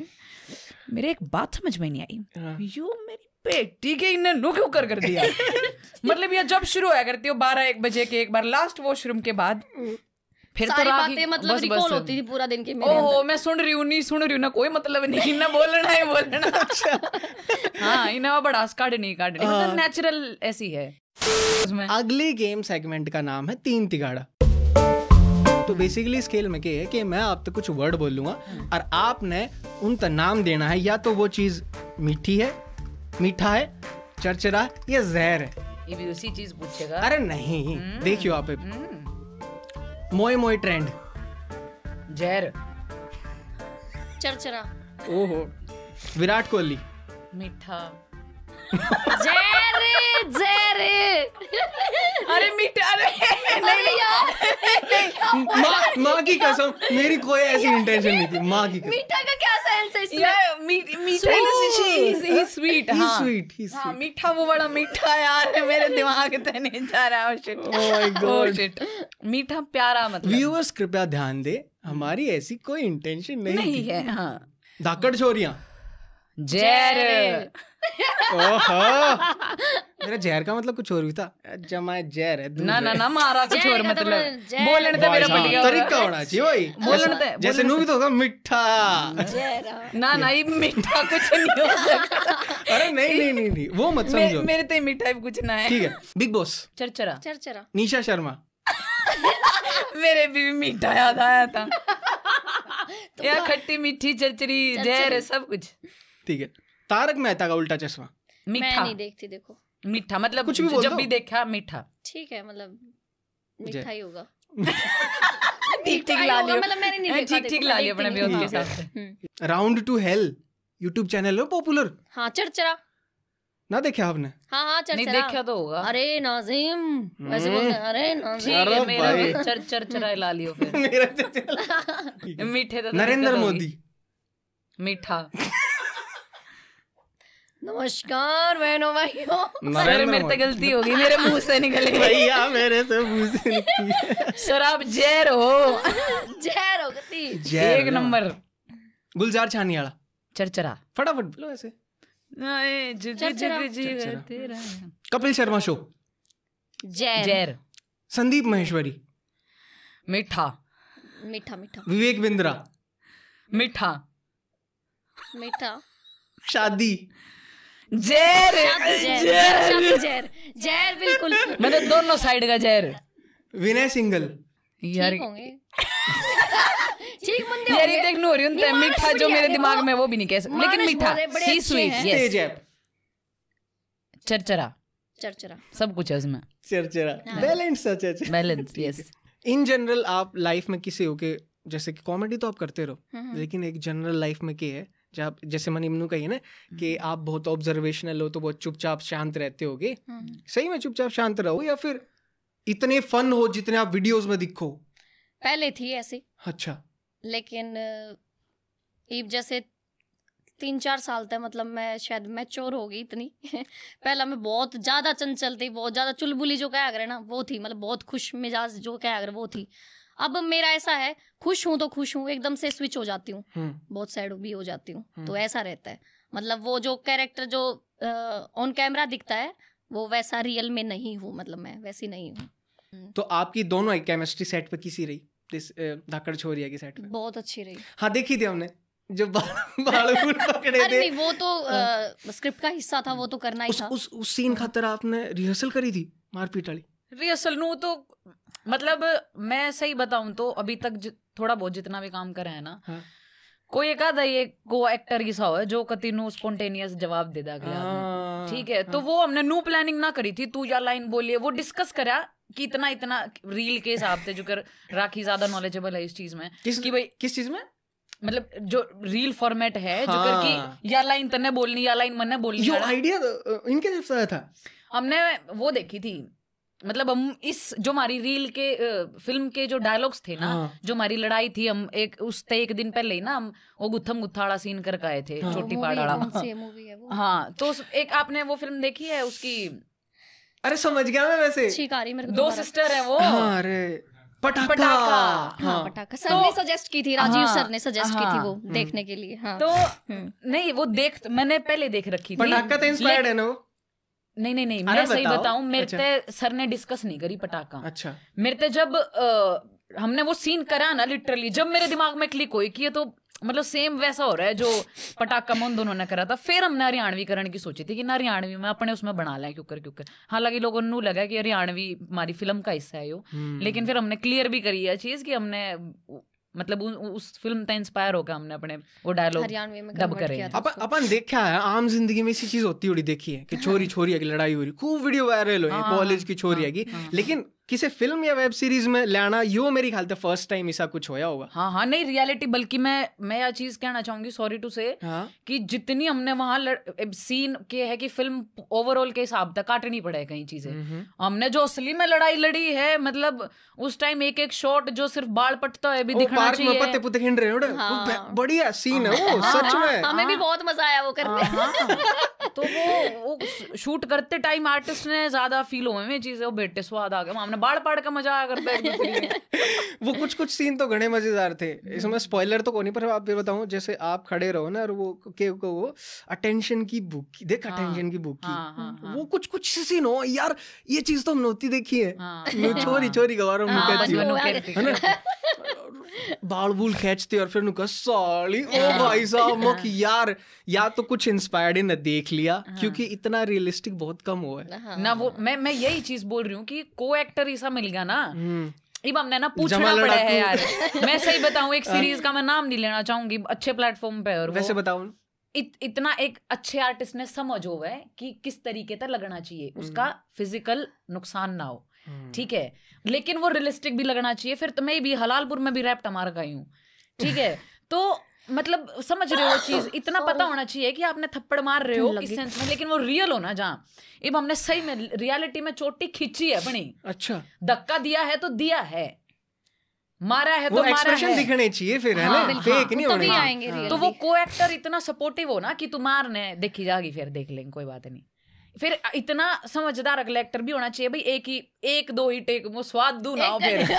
मेरे एक बात समझ में नहीं आई हाँ। यू मेरी तो ये टीके इनने नो क्यों कर कर दिया मतलब ये जब शुरू होया करती हो बारह एक बजे के एक बार लास्ट वॉशरूम के बाद हम्म। फिर तो सारी तो बातें मतलब बस रिकॉल होती थी पूरा दिन के मेरे ओहो मैं सुन रही हूँ नहीं सुन रही हूँ ना कोई मतलब नहीं ना बोलना है बोलना अच्छा हाँ इन्हें बड़ा नहीं काट काटनी हाँ। मतलब नेचुरल ऐसी है अगले गेम सेगमेंट का नाम है तीन तिगाड़ा तो बेसिकली इस खेल में क्या है कि मैं आप तक कुछ वर्ड बोलूंगा हाँ। और आपने उन नाम देना है या तो वो चीज़ मीठी है मीठा है चरचरा या जहर है ये भी उसी चीज पूछेगा अरे नहीं हम्म, देखियो आप हम्म। मोए मोए ट्रेंड जहर चरचरा ओहो विराट कोहली मीठा जेरे जेरे अरे मीठा अरे नहीं यार माँ माँ की कसम मेरी कोई ऐसी इंटेंशन नहीं थी माँ की मीठा का क्या सेंस है इसमें यार मीठा ही स्वीट स्वीट ही स्वीट मीठा वो बड़ा मीठा यार मेरे दिमाग तक तो नहीं जा रहा है शिट ओह माय गॉड मीठा प्यारा मतलब व्यूअर्स कृपया ध्यान दे हमारी ऐसी कोई इंटेंशन नहीं नहीं है हाँ धाकड़ छोरिया जय मेरा जहर का मतलब कुछ और भी था जमा जहर है ना ना ना मारा कुछ और तो मतलब, मतलब बोलने तो मेरा बढ़िया तरीका होना चाहिए भाई बोलने तो जैसे नू भी तो होगा मीठा ना ना ये मीठा कुछ नहीं हो सकता अरे नहीं नहीं नहीं वो मत समझो मेरे तो मीठा भी कुछ ना है ठीक है बिग बॉस चरचरा चरचरा निशा शर्मा मेरे भी मीठा याद आया था तो या खट्टी मीठी चरचरी जहर सब कुछ ठीक है तारक मेहता का उल्टा चश्मा मीठा नहीं देखती देखो मीठा मतलब कुछ भी जब भी देखा मीठा ठीक है मतलब मीठा ही होगा ठीक ठीक ला लियो मतलब मैंने नहीं देखा ठीक ठीक ला लियो अपने बेहोश के साथ हम्म। राउंड टू हेल YouTube चैनल है पॉपुलर हाँ चरचरा ना देखा आपने हाँ हाँ चरचरा नहीं देखा तो होगा अरे नाजिम वैसे बोलते अरे हम्म। नाजिम मेरा तो चर चरचरा ला लियो फिर मेरा तो मीठे तो नरेंद्र मोदी मीठा नमस्कार बहनों भाइयों सर मेरे से तो गलती होगी मेरे मुंह से निकल गई भैया मेरे से मुंह से निकली सर आप जहर हो जहर हो गति एक नंबर गुलजार छानी वाला चरचरा फटाफट बोलो ऐसे कपिल शर्मा शो जहर संदीप महेश्वरी मीठा मीठा मीठा विवेक बिंद्रा मीठा मीठा शादी जहर जहर जहर जहर बिल्कुल मैंने दोनों साइड का जहर विनय सिंगल यार ठीक यार ये देख नूर उन मीठा जो मेरे दिमाग में वो भी नहीं कह सकता लेकिन मीठा ही स्वीट चरचरा चरचरा सब कुछ है उसमें चरचरा balance balance yes in general आप लाइफ में किसी हो के जैसे कि कॉमेडी तो आप करते रहो हम्म, हम्म। लेकिन एक जनरल लाइफ में क्या है जब जैसे मनीमनू कही ना कि हम्म। आप बहुत ऑब्जर्वेशनल हो तो बहुत चुपचाप शांत रहते हो हम्म। सही में चुपचाप शांत रहो या फिर इतने फन हो जितने आप वीडियोस में दिखो पहले थी ऐसे अच्छा लेकिन ईब जैसे तीन चार साल तक मतलब मैं शायद मैच्योर हो गई इतनी पहला मैं बहुत ज़्यादा चंचल थी बहुत ज़्यादा चुलबुली जो कह करे ना वो थी मतलब बहुत खुश मिजाज जो कह करे वो थी अब मेरा ऐसा है खुश हूँ तो खुश हूँ एकदम से स्विच हो जाती हूँ हम्म। बहुत सैड भी हो जाती हूँ हम्म। तो ऐसा रहता है मतलब वो जो कैरेक्टर जो ऑन कैमरा दिखता है वो वैसा रियल में नहीं हूँ मतलब मैं वैसी नहीं हूँ हम्म। तो आपकी दोनों एक केमिस्ट्री सेट पर किसी रही धाकड़ छोरिया की सेट पे बहुत अच्छी रही हाँ देखी थी हमने जो बालूपुर पकड़े थे नहीं वो तो आ, हाँ। स्क्रिप्ट का हिस्सा था वो तो करना ही उस, था उस उस सीन खातर आपने रिहर्सल करी थी मारपीट वाली रिहर्सल नो तो मतलब मैं सही बताऊं तो अभी तक थोड़ा बहुत जितना भी काम करे है ना हाँ। कोई एक आधा ये को एक्टर की सा हो जो कति नु स्पॉन्टेनियस जवाब दे दा हाँ, ठीक है तो हाँ। वो हमने न्यू प्लानिंग ना करी थी तू या लाइन बोलिए वो डिस्कस करा कि इतना इतना रील के हिसाब से जो कर राखी ज्यादा नॉलेजेबल है इस चीज में किस कि भाई किस चीज में मतलब जो रील फॉर्मेट है हाँ। जो कर कि या लाइन तने बोलनी या लाइन मन्ने बोलनी यो तो, आइडिया इनके तरफ से आया था हमने वो देखी थी मतलब हम इस जो हमारी रील के फिल्म के जो डायलॉग्स थे ना हाँ। जो हमारी लड़ाई थी हम एक उस ते एक दिन पहले ही ना हम वो गुत्थम गुत्थाड़ा सीन करके आए थे हाँ। छोटी पाड़ाड़ा हाँ तो एक आपने वो फिल्म देखी है उसकी अरे समझ गया मैं वैसे शिकारी मेरे दो सिस्टर है वो हाँ, अरे पटाखा पटाखा हाँ, हाँ। पटाखा सर तो, ने सजेस्ट की थी राजीव हाँ, सर ने सजेस्ट हाँ, की थी वो हाँ। देखने के लिए हाँ तो हम्म। नहीं वो देख मैंने पहले देख रखी थी पटाखा तो इंस्पायर्ड है ना नहीं नहीं नहीं मैं सही बताऊं मेरे अच्छा। सर ने डिस्कस नहीं करी पटाखा अच्छा मेरे ते जब आ, हमने वो सीन करा ना लिटरली जब मेरे दिमाग में क्लिक हुई कि ये तो मतलब सेम वैसा हो रहा है जो पटाखा मन दोनों ने करा था फिर हमने हरियाणवीकरण की सोची थी कि ना हरियाणवी मैं अपने उसमें बना लाए क्यूकर क्यूकर हालांकि लोगों ने लगा कि हरियाणवी हमारी फिल्म का हिस्सा है यो हम्म। लेकिन फिर हमने क्लियर भी करी है चीज कि हमने मतलब उ, उस फिल्म से इंस्पायर होकर हमने अपने वो डायलॉग डब करे अपन देखा है आम जिंदगी में इसी चीज होती हुई देखी है कि छोरी छोरी की लड़ाई हो रही खूब वीडियो वायरल हो कॉलेज की छोरी हाँ, है हाँ, हाँ। लेकिन किसी फिल्म या वेब सीरीज में लाना यो मेरी ख्याल फर्स्ट टाइम ऐसा कुछ होया होगा हाँ हाँ नहीं रियलिटी बल्कि मैं मैं यह चीज कहना चाहूंगी सॉरी टू से हाँ? कि जितनी हमने वहां सीन के है कि फिल्म ओवरऑल के हिसाब तक काटनी पड़े कई चीजें हमने जो असली में लड़ाई लड़ी है मतलब उस टाइम एक एक शॉट जो सिर्फ बाल पटता है भी दिखना चाहिए हाँ। बढ़िया सीन है वो हाँ। सच में हाँ, हमें भी बहुत मजा आया वो करने तो वो शूट करते टाइम आर्टिस्ट ने ज्यादा फील हुए चीजें बेटे स्वाद आ गए हमने ना बाढ़ पाड़ का मजा आया करता है वो कुछ कुछ सीन तो घने मजेदार थे इसमें स्पॉइलर तो कोनी पर आप ये बताऊं जैसे आप खड़े रहो ना और वो के को वो अटेंशन की बुक हाँ। की देख अटेंशन की बुक की वो कुछ कुछ सीन हो यार ये चीज तो हमने होती देखी है हाँ। चोरी चोरी गवार हाँ, बाल बूल खींचते और फिर साली ओ भाई साहब मुख यार या तो कुछ इंस्पायर्ड ना देख लिया क्योंकि इतना रियलिस्टिक बहुत कम हुआ है ना वो मैं मैं यही चीज बोल रही हूँ कि को एक्टर रीसा मिल गया ना इब हम्म। हमने ना पूछना पड़ा है यार मैं सही बताऊं एक सीरीज हाँ। का मैं नाम नहीं लेना चाहूंगी अच्छे प्लेटफॉर्म पे और वैसे बताऊं इत, इतना एक अच्छे आर्टिस्ट ने समझ हो है कि किस तरीके तक लगना चाहिए हम्म। उसका फिजिकल नुकसान ना हो हम्म। ठीक है लेकिन वो रियलिस्टिक भी लगना चाहिए फिर तो मैं भी हलालपुर में भी रैप टमार गई हूँ ठीक है तो मतलब समझ रहे हो चीज इतना पता होना चाहिए कि आपने थप्पड़ मार रहे हो इस सेंस में लेकिन वो रियल होना जहाँ इब हमने सही में रियलिटी में चोटी खींची है बनी अच्छा धक्का दिया है तो दिया है मारा है तो मारा है दिखने चाहिए फिर है हाँ, ना फेक नहीं होने हाँ। तो वो को एक्टर इतना सपोर्टिव हो ना कि तू मारने देखी जाएगी फिर देख लेंगे कोई बात नहीं फिर इतना समझदार अगला एक्टर भी होना चाहिए भाई एक ही एक दो ही टेक वो स्वाद दू ना फिर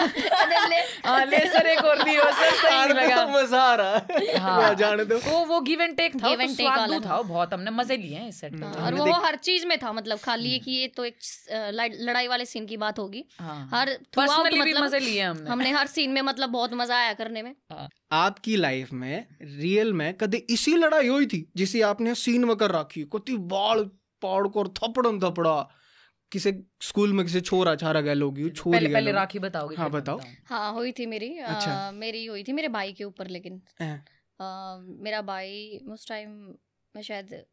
हाँ, ले सर एक और दियो सर सही लगा मजा आ रहा हाँ।, हाँ जाने दो वो वो गिव एंड टेक था तो स्वाद दू था बहुत हमने मजे लिए हैं इस सेट में हाँ, और वो हर चीज में था मतलब खाली है हम्म। कि ये तो एक लड़ाई वाले सीन की बात होगी हर पर्सनली भी मतलब मजे लिए हमने हमने हर सीन में मतलब बहुत मजा आया करने में आपकी लाइफ में रियल में कभी इसी लड़ाई हुई थी जिसे आपने सीन में रखी कति बाल पौड़ पौड़कोर थप्पड़न थपड़ा किसे स्कूल में किसे छोरा छारा गया लोगी छोरी पहले पहले राखी बताओगे हाँ बताओ हाँ हुई थी मेरी अच्छा आ, मेरी हुई थी मेरे भाई के ऊपर लेकिन आ, हाँ। मेरा भाई उस टाइम मैं शायद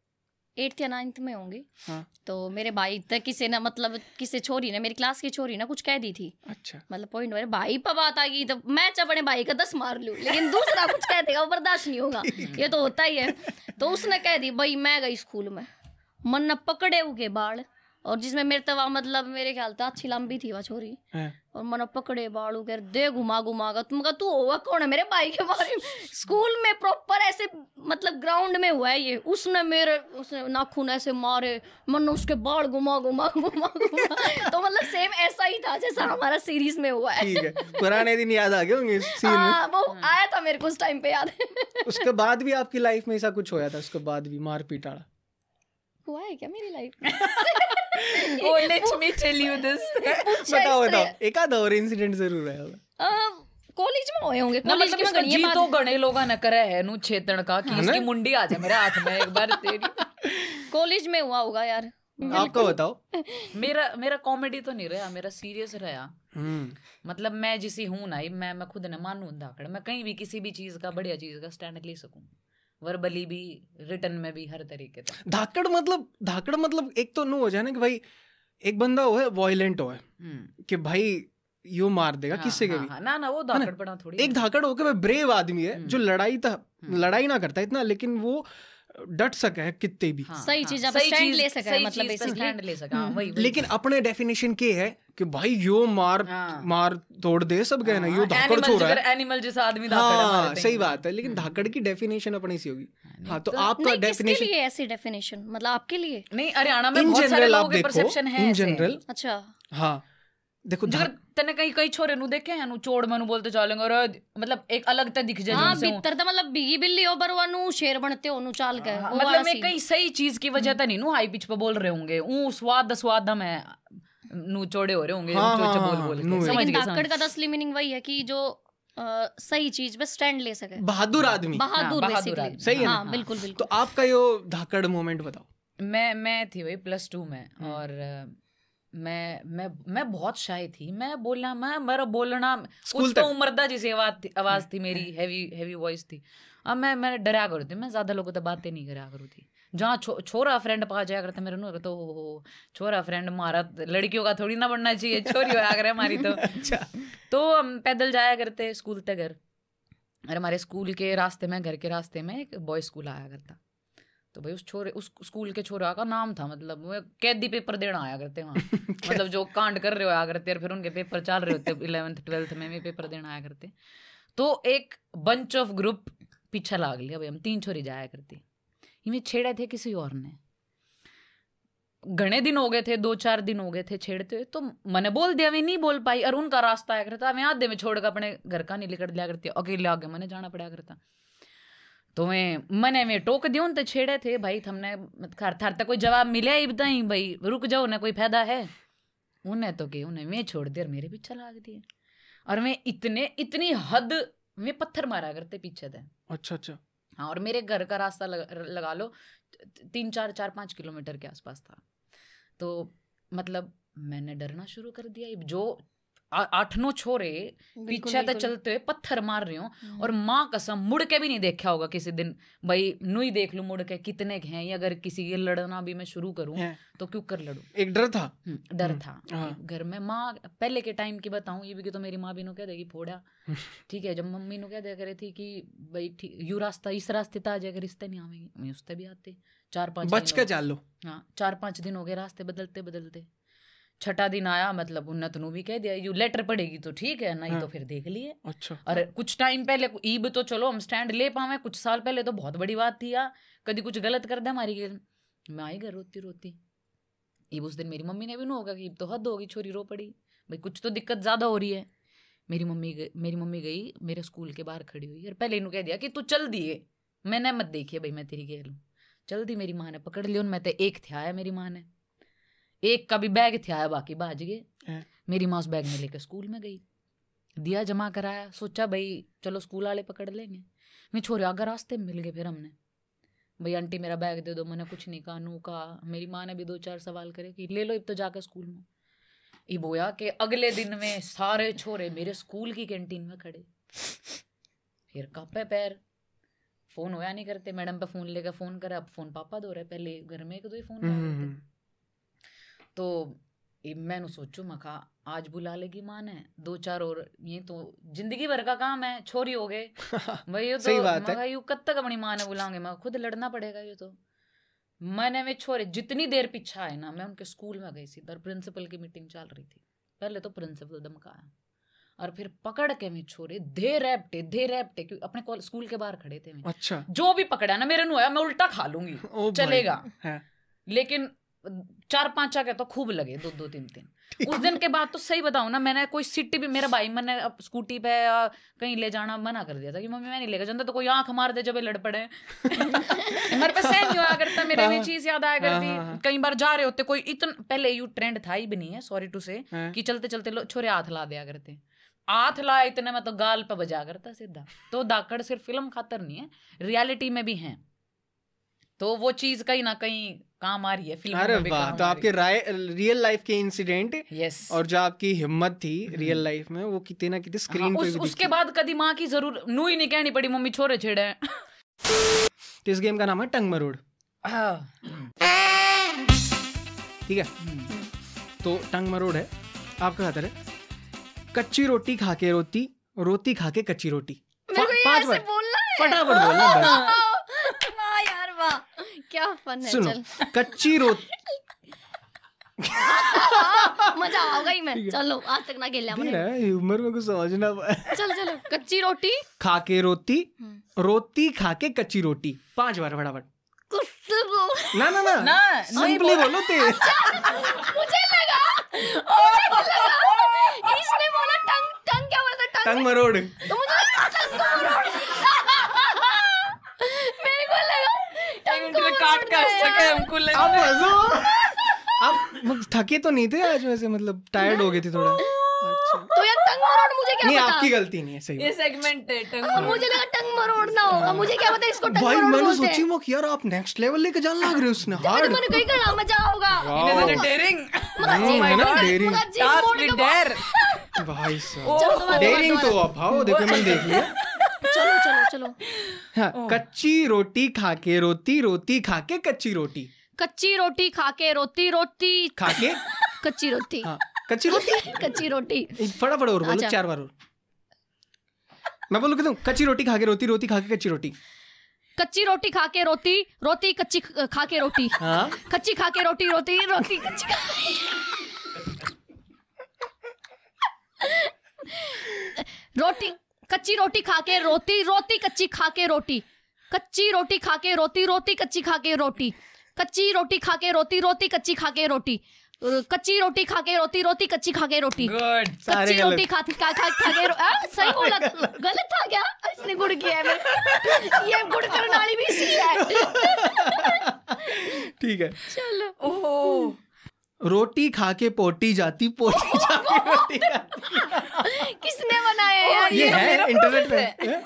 एट्थ या नाइन्थ में होंगी हाँ। तो मेरे भाई तक तो किसी ने मतलब किसी छोरी ने मेरी क्लास की छोरी ने कुछ कह दी थी अच्छा मतलब पॉइंट मेरे भाई पर बात आ गई तो मैं चपड़े भाई का दस मार लू लेकिन दूसरा कुछ कह देगा वो बर्दाश्त नहीं होगा ये तो होता ही है तो उसने कह दी भाई मैं गई स्कूल में मन न पकड़े उगे बाल और जिसमें मेरे तवा मतलब मेरे ख्याल था अच्छी लंबी थी वह छोरी हाँ। और मन पकड़े बालू कह दे घुमा घुमा कर तुम कहा तू होगा कौन है मेरे भाई के बारे में स्कूल में प्रॉपर ऐसे मतलब ग्राउंड में हुआ है ये उसने मेरे उसने नाखून ऐसे मारे मन उसके बाल घुमा घुमा घुमा घुमा तो मतलब सेम ऐसा ही था जैसा हमारा सीरीज में हुआ है है पुराने दिन याद आ गए होंगे हाँ, वो हाँ। आया था मेरे को उस टाइम पे याद उसके बाद भी आपकी लाइफ में ऐसा कुछ होया था उसके बाद भी मार आड़ा हुआ है क्या मेरी लाइफ में oh, let me tell you this बताओ बताओ एक आध और इंसिडेंट जरूर है कॉलेज में होए होंगे कॉलेज मतलब के मतलब जी तो गणे लोगा न करे है नु छेतन का कि हाँ इसकी मुंडी आ जाए मेरे हाथ में एक बार तेरी कॉलेज में हुआ होगा यार हाँ, आपको बताओ मेरा मेरा कॉमेडी तो नहीं रहा मेरा सीरियस रहा हम्म। मतलब मैं जिसी हूं ना मैं मैं खुद न मानू धाकड़ मैं कहीं भी किसी भी चीज का बढ़िया चीज का स्टैंड ले सकूं वर्बली भी रिटर्न में भी हर तरीके से धाकड़ मतलब धाकड़ मतलब एक तो नो हो जाए ना कि भाई एक बंदा हो है वॉयलेंट हो है हम्म। कि भाई यू मार देगा हाँ, किससे हाँ, भी हाँ, ना ना वो धाकड़ पड़ा थोड़ी एक धाकड़ होकर ब्रेव आदमी है जो हम्म। लड़ाई तो लड़ाई ना करता इतना लेकिन वो डट सके कितने भी हाँ, सही हाँ। चीज आप मतलब स्टैंड ले सके मतलब स्टैंड ले सके वही, लेकिन अपने डेफिनेशन के है कि भाई यो मार हाँ। मार तोड़ दे सब गए यो हाँ, धाकड़ रहा है एनिमल जैसा आदमी हाँ, सही बात है लेकिन हम्म। धाकड़ की डेफिनेशन अपनी सी होगी हाँ, हाँ तो, तो आपका डेफिनेशन लिए ऐसी डेफिनेशन मतलब आपके लिए नहीं हरियाणा में बहुत सारे लोगों के परसेप्शन है इन जनरल अच्छा हाँ देखो जगर तने कहीं कहीं छोरे नु देखे हैं नु चोड़ मनु बोलते चलेंगे और मतलब एक अलग त दिख जाए हां भीतर त मतलब बिगी बिल्ली ओबर वनु शेर बनते हो ओनु चाल के हाँ, मतलब मैं कहीं सही चीज की वजह हम्म। त तो नहीं नु हाई पिच पे बोल रहे होंगे ऊ स्वाद स्वाद हम है नु चोड़े हो रहे होंगे हाँ, चोचे हाँ, बोल हाँ, बोल समझ गए दाकड़ का तो असली मीनिंग वही है कि जो Uh, सही चीज बस स्टैंड ले सके बहादुर आदमी बहादुर सही है बिल्कुल बिल्कुल तो आपका यो धाकड़ मोमेंट बताओ मैं मैं थी वही प्लस टू में हम्म। और मैं मैं मैं बहुत शाय थी मैं बोलना मैं मेरा बोलना कुछ तो उमरदा जैसी आवाज थी आवाज़ थी मेरी हैवी हैवी वॉइस थी अब मैं मैं डरा करू थी मैं ज़्यादा लोगों तो बातें नहीं करा करू थी जहाँ छो, छोरा फ्रेंड पास जाया करता मेरे नो तो हो छोरा फ्रेंड मारा लड़कियों का थोड़ी ना बनना चाहिए छोरी आ रहा हमारी तो अच्छा तो हम पैदल जाया करते स्कूल तक घर और हमारे स्कूल के रास्ते में घर के रास्ते में एक बॉय स्कूल आया करता तो भाई उस छोरे उस स्कूल के छोरा का नाम था मतलब वो कैदी पेपर देना आया करते वहाँ मतलब जो कांड कर रहे हो आया करते और फिर उनके पेपर चल रहे होते इलेवेंथ ट्वेल्थ में भी पेपर देना आया करते तो एक बंच ऑफ ग्रुप पीछा लाग लिया भाई हम तीन छोरी जाया करती इनमें छेड़े थे किसी और ने घने दिन हो गए थे दो चार दिन हो गए थे छेड़ते हुए तो मैंने बोल दिया मैं नहीं बोल पाई और उनका रास्ता आया करता मैं आधे में छोड़कर अपने घर का नहीं लेकर दिया करती अकेले आगे मैंने जाना पड़ा करता तो मैं मने में टोक दियो तो छेड़े છેડે थे ભાઈ તમને थार तक कोई जवाब मिले ही बताई भाई रुक जाओ ना कोई फायदा है उन्हें तो के उन्हें मैं छोड़ दिया मेरे पीछे लाग दिए और मैं इतने इतनी हद में पत्थर मारा करते पीछे थे अच्छा अच्छा हाँ और मेरे घर का रास्ता लग, लगा लो तीन चार चार पाँच किलोमीटर के आसपास था तो मतलब मैंने डरना शुरू कर दिया जो आठ नौ छोरे पीछे तो चलते हुए पत्थर मार रहे हो हम्म। और माँ कसम मुड़ के भी नहीं देखा होगा किसी दिन भाई नुई देख लू मुड़ के कितने के हैं या अगर किसी के लड़ना भी मैं शुरू करूँ तो क्यों कर लड़ू एक डर था हम्म, डर हम्म, था हाँ। घर में माँ पहले के टाइम की बताऊं ये भी कि तो मेरी माँ भी नो कह देगी फोड़ा ठीक है जब मम्मी नु कह दे करे थी कि भाई यू रास्ता इस रास्ते तो आ जाएगा रिश्ते नहीं आवेंगे उस भी आते चार पाँच बच के चाल लो हाँ चार पाँच दिन हो गए रास्ते बदलते बदलते छठा दिन आया मतलब उन्नत तो नु भी कह दिया यू लेटर पड़ेगी तो ठीक है नहीं तो हाँ। फिर देख लिए अच्छा अरे कुछ टाइम पहले ईब तो चलो हम स्टैंड ले पावे कुछ साल पहले तो बहुत बड़ी बात थी यार कभी कुछ गलत कर दे हमारी मैं आई घर रोती रोती ईब उस दिन मेरी मम्मी ने भी नो होगा कि ईब तो हद होगी छोरी रो पड़ी भाई कुछ तो दिक्कत ज़्यादा हो रही है मेरी मम्मी गई मेरी मम्मी गई मेरे स्कूल के बाहर खड़ी हुई और पहले इन्हों कह दिया कि तू चल दिए मैंने मत देखिए भाई मैं तेरी कह लूँ चल दी मेरी माँ ने पकड़ लियो मैं तो एक थे आया मेरी माँ ने एक का भी बैग थे आया बाकी भाज गए हाँ। मेरी माँ उस बैग में लेकर स्कूल में गई दिया जमा कराया सोचा भाई चलो स्कूल वाले पकड़ लेंगे मैं छोरे आगे रास्ते मिल गए फिर हमने भाई आंटी मेरा बैग दे दो मैंने कुछ नहीं कहा नू कहा मेरी माँ ने भी दो चार सवाल करे कि ले लो इब तो जाकर स्कूल में ये बोया कि अगले दिन में सारे छोरे मेरे स्कूल की कैंटीन में खड़े फिर कापे पैर फोन होया नहीं करते मैडम पे फोन लेकर फोन करे अब फोन पापा दो रहे पहले घर में एक दो ही फोन हम्म, तो मैंने सोचू मखा आज बुला लेगी माँ ने दो चार और ये तो जिंदगी भर का काम है छोरी हो गए भाई ये तो सही बात है यू कब तक अपनी माँ ने बुलाऊंगे मैं खुद लड़ना पड़ेगा ये तो मैंने वे छोरे जितनी देर पीछा है ना मैं उनके स्कूल में गई थी इधर प्रिंसिपल की मीटिंग चल रही थी पहले तो प्रिंसिपल धमकाया और फिर पकड़ के मैं छोरे दे रैपटे दे रैपटे क्योंकि अपने स्कूल के बाहर खड़े थे अच्छा जो भी पकड़ा ना मेरे नया मैं उल्टा खा लूंगी oh चलेगा लेकिन चार पांच चार तो खूब लगे दो दो तीन तीन उस दिन के बाद तो सही बताऊ ना मैंने कोई सिटी भी मेरा भाई मैंने स्कूटी पे या कहीं ले जाना मना कर दिया था कि मम्मी मैं नहीं लेकर जाता तो कोई आंख मार दे जब लड़ पड़े मेरे पे सहन नहीं हुआ करता तो मेरे लिए हाँ। चीज याद आया हाँ, करती हाँ, कई बार जा रहे होते कोई इतना पहले यू ट्रेंड था ही भी नहीं है सॉरी टू से कि चलते चलते छोरे हाथ ला दिया करते हाथ ला इतने में तो गाल पे बजा करता सीधा तो दाकड़ सिर्फ फिल्म खातर नहीं है रियलिटी में भी है तो वो चीज कहीं ना कहीं काम आ रही है फिल्म अरे वाह तो आपके राय रियल लाइफ के इंसिडेंट यस और जो आपकी हिम्मत थी रियल हम्म। लाइफ में वो कितने ना कितने स्क्रीन हाँ, पे उस, भी उसके बाद कभी माँ की जरूर नू ही नहीं कहनी पड़ी मम्मी छोरे छेड़े तो इस गेम का नाम है टंग मरोड़ हाँ। ठीक है हम्म। तो टंग मरोड़ है आपका खतर है कच्ची रोटी खा के रोती रोती खा के कच्ची रोटी पांच बार फटाफट बोलना बस वाह क्या फन है सुनो चल कच्ची रोट मजा आओगा ही मैं चलो आज तक ना खेला मैंने ह्यूमर में कुछ समझ समझना चल चलो कच्ची रोटी खा के रोटी हम्म। रोटी खा के कच्ची रोटी पांच बार फटाफट ना ना ना, ना सिंपली बोलो ते अच्छा, मुझे लगा मुझे लगा इसने बोला टंग टंग क्या बोला था टंग मरोड़ तो मुझे टंग मरोड़ एंगल काट कर सके हमको ले आप हंसो आप थके तो नहीं थे आज वैसे मतलब टायर्ड हो गए थे थोड़ा अच्छा। तो यार टंग मरोड़ मुझे क्या नहीं आपकी गलती नहीं है सही ये सेगमेंट है टंग मरोड़ मुझे लगा टंग मरोड़ ना होगा हाँ। मुझे क्या पता इसको टंग भाई मैंने सोची वो यार आप नेक्स्ट लेवल लेके जाने लग रहे हो उसने हार्ड तो मैंने कहीं करा मजा होगा इट इज डेयरिंग नहीं है ना डेयरिंग टास्क डेयर भाई साहब डेयरिंग तो आप भाव देखो मैंने देख लिया चलो चलो चलो हाँ, कच्ची रोटी खाके रोती रोती खाके कच्ची रोटी कच्ची रोटी खाके रोती रोती खाके कच्ची रोटी हाँ, कच्ची रोटी कच्ची रोटी फटाफट और बोलो अच्छा। चार बार और मैं बोलू कितु कच्ची रोटी खाके रोती रोती खाके कच्ची रोटी कच्ची रोटी खाके रोती रोती कच्ची खाके रोटी हाँ। कच्ची खाके रोटी रोती रोती कच्ची रोटी कच्ची रोटी खा के रोती रोती कच्ची खा के रोटी कच्ची रोटी खा के रोती रोती कच्ची खा के रोटी कच्ची रोटी खा के रोती रोती कच्ची खा के रोटी कच्ची रोटी खा के रोती रोती कच्ची खा के रोटी कच्ची रोटी खाती खा खा खा के सही बोला गलत था क्या इसने गुड़ किया है ये गुड़ करनाली भी सी है ठीक है चलो ओह रोटी खा के पोटी जाती पोटी जा के रोटी जाती किसने बनाया यार ये, ये तो है इंटरनेट पे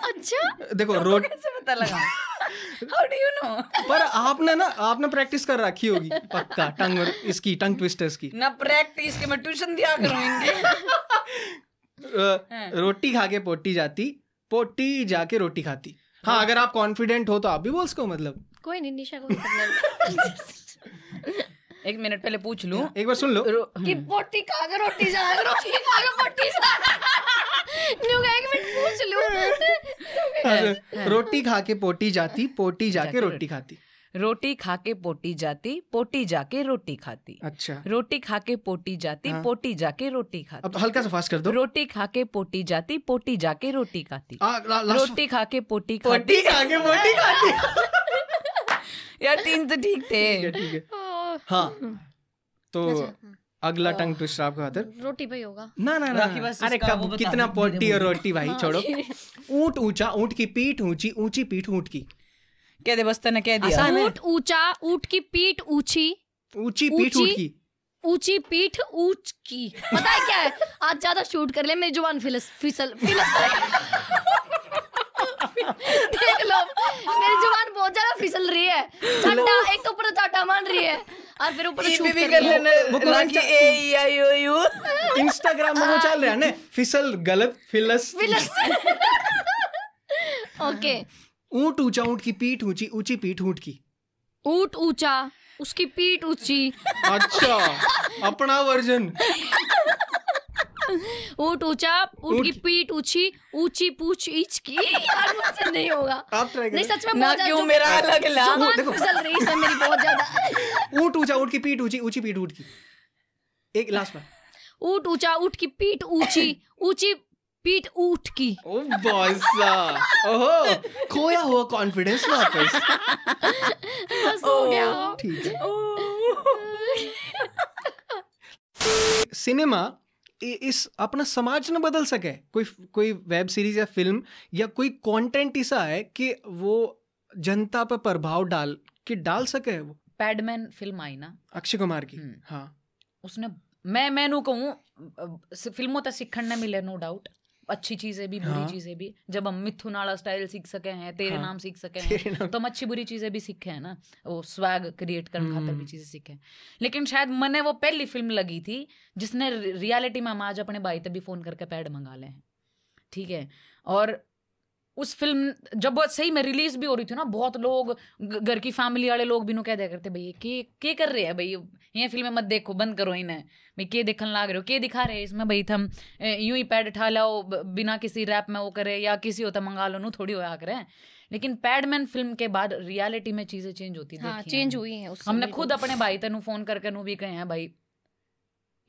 अच्छा देखो तो रोटी से पता लगा हाउ डू यू नो पर आपने ना आपने प्रैक्टिस कर रखी होगी पक्का टंग इसकी टंग ट्विस्टर्स की ना प्रैक्टिस के मैं ट्यूशन दिया करूं इनके रोटी खा के पोटी जाती पोटी जाके रोटी खाती हाँ, हाँ। अगर आप कॉन्फिडेंट हो तो आप भी बोल सको मतलब कोई नहीं निशा को एक मिनट पहले पूछ लूं एक बार सुन लो हम्म। कि बोटी कागे रोटी जा रोटी कागे बोटी जा न्यू एक मिनट पूछ लूं रोटी खा के पोटी जाती पोटी जाके रोटी खाती रोटी खा के पोटी जाती पोटी जाके रोटी खाती अच्छा रोटी खा के पोटी जाती हाँ। पोटी जाके रोटी खाती अब हल्का सा फास्ट कर दो रोटी खा के पोटी जाती पोटी जाके रोटी खाती आ, ला, ला, रोटी खा के पोटी खाती पोटी खा के पोटी खाती यार तीन तो ठीक थे ठीक है हाँ। हाँ हम्म। तो अच्छा। अगला टंग ट्विस्टर आपको खातिर रोटी भाई होगा ना ना ना अरे कब कितना पोटी और रोटी भाई हाँ। छोड़ो ऊंट ऊंचा ऊंट की पीठ ऊंची ऊंची पीठ ऊंट की कह दे बस्तर ने कह दिया ऊंट ऊंचा ऊंट की पीठ ऊंची ऊंची पीठ ऊंट की ऊंची पीठ ऊंच की पता है क्या है आज ज्यादा शूट कर ले मेरी जुबान फिलस फिसल फिसल देख लो मेरी जुबान बहुत ज्यादा फिसल रही है चाटा एक तो पूरा चाटा मान रही है और फिर ऊपर शूट भी कर लेना ना कि ए ई आई ओ यू इंस्टाग्राम में वो हाँ। चल रहा है ना फिसल गलत फिलस फिलस ओके ऊंट ऊंचा ऊंट की पीठ ऊंची ऊंची पीठ ऊंट की ऊंट ऊंचा उसकी पीठ ऊंची अच्छा अपना वर्जन ऊट ऊंचा ऊट की पीठ ऊंची ऊंची पूछ ईच की यार मुझसे नहीं होगा आप ट्राई नहीं सच में ना क्यों मेरा अलग ला देखो फिसल रही है मेरी बहुत ज्यादा ऊट ऊंचा ऊट की पीठ ऊंची ऊंची पीठ ऊट की एक लास्ट बार ऊट ऊंचा ऊट की पीठ ऊंची ऊंची पीठ ऊट की ओ बॉस ओहो खोया हुआ कॉन्फिडेंस वापस बस हो गया ठीक है सिनेमा इस अपना समाज ना बदल सके कोई कोई वेब सीरीज या फिल्म या कोई कंटेंट ऐसा है कि वो जनता पर प्रभाव डाल कि डाल सके वो पैडमैन फिल्म आई ना अक्षय कुमार की हम्म। हाँ उसने मैं मैं कहूँ फिल्मों तक सीखने मिले नो डाउट अच्छी चीजें भी बुरी हाँ। चीजें भी जब हम मिथुनाड़ा स्टाइल सीख सके हैं तेरे हाँ। नाम सीख सके हैं तो हम अच्छी बुरी चीजें भी सीखे हैं ना वो स्वैग क्रिएट करने खातर भी हम्म। चीजें सीखे हैं लेकिन शायद मैंने वो पहली फिल्म लगी थी जिसने रियलिटी में हम आज अपने भाई तभी फोन करके पैड मंगा ले हैं ठीक है और उस फिल्म जब सही में रिलीज भी हो रही थी ना बहुत लोग घर की फैमिली वाले लोग भी नो कह दिया करते भैया के के कर रहे हैं भाई ये फिल्में मत देखो बंद करो इन्हें भाई के देखने लाग रहे हो के दिखा रहे हैं इसमें भाई थम यूं ही पैड उठा लाओ बिना किसी रैप में वो करे या किसी होता मंगा लो नू थोड़ी होया करे लेकिन पैडमैन फिल्म के बाद रियलिटी में चीजें चेंज होती थी हाँ, चेंज हुई है हमने खुद अपने भाई तेन फोन करके नू भी कहे हैं भाई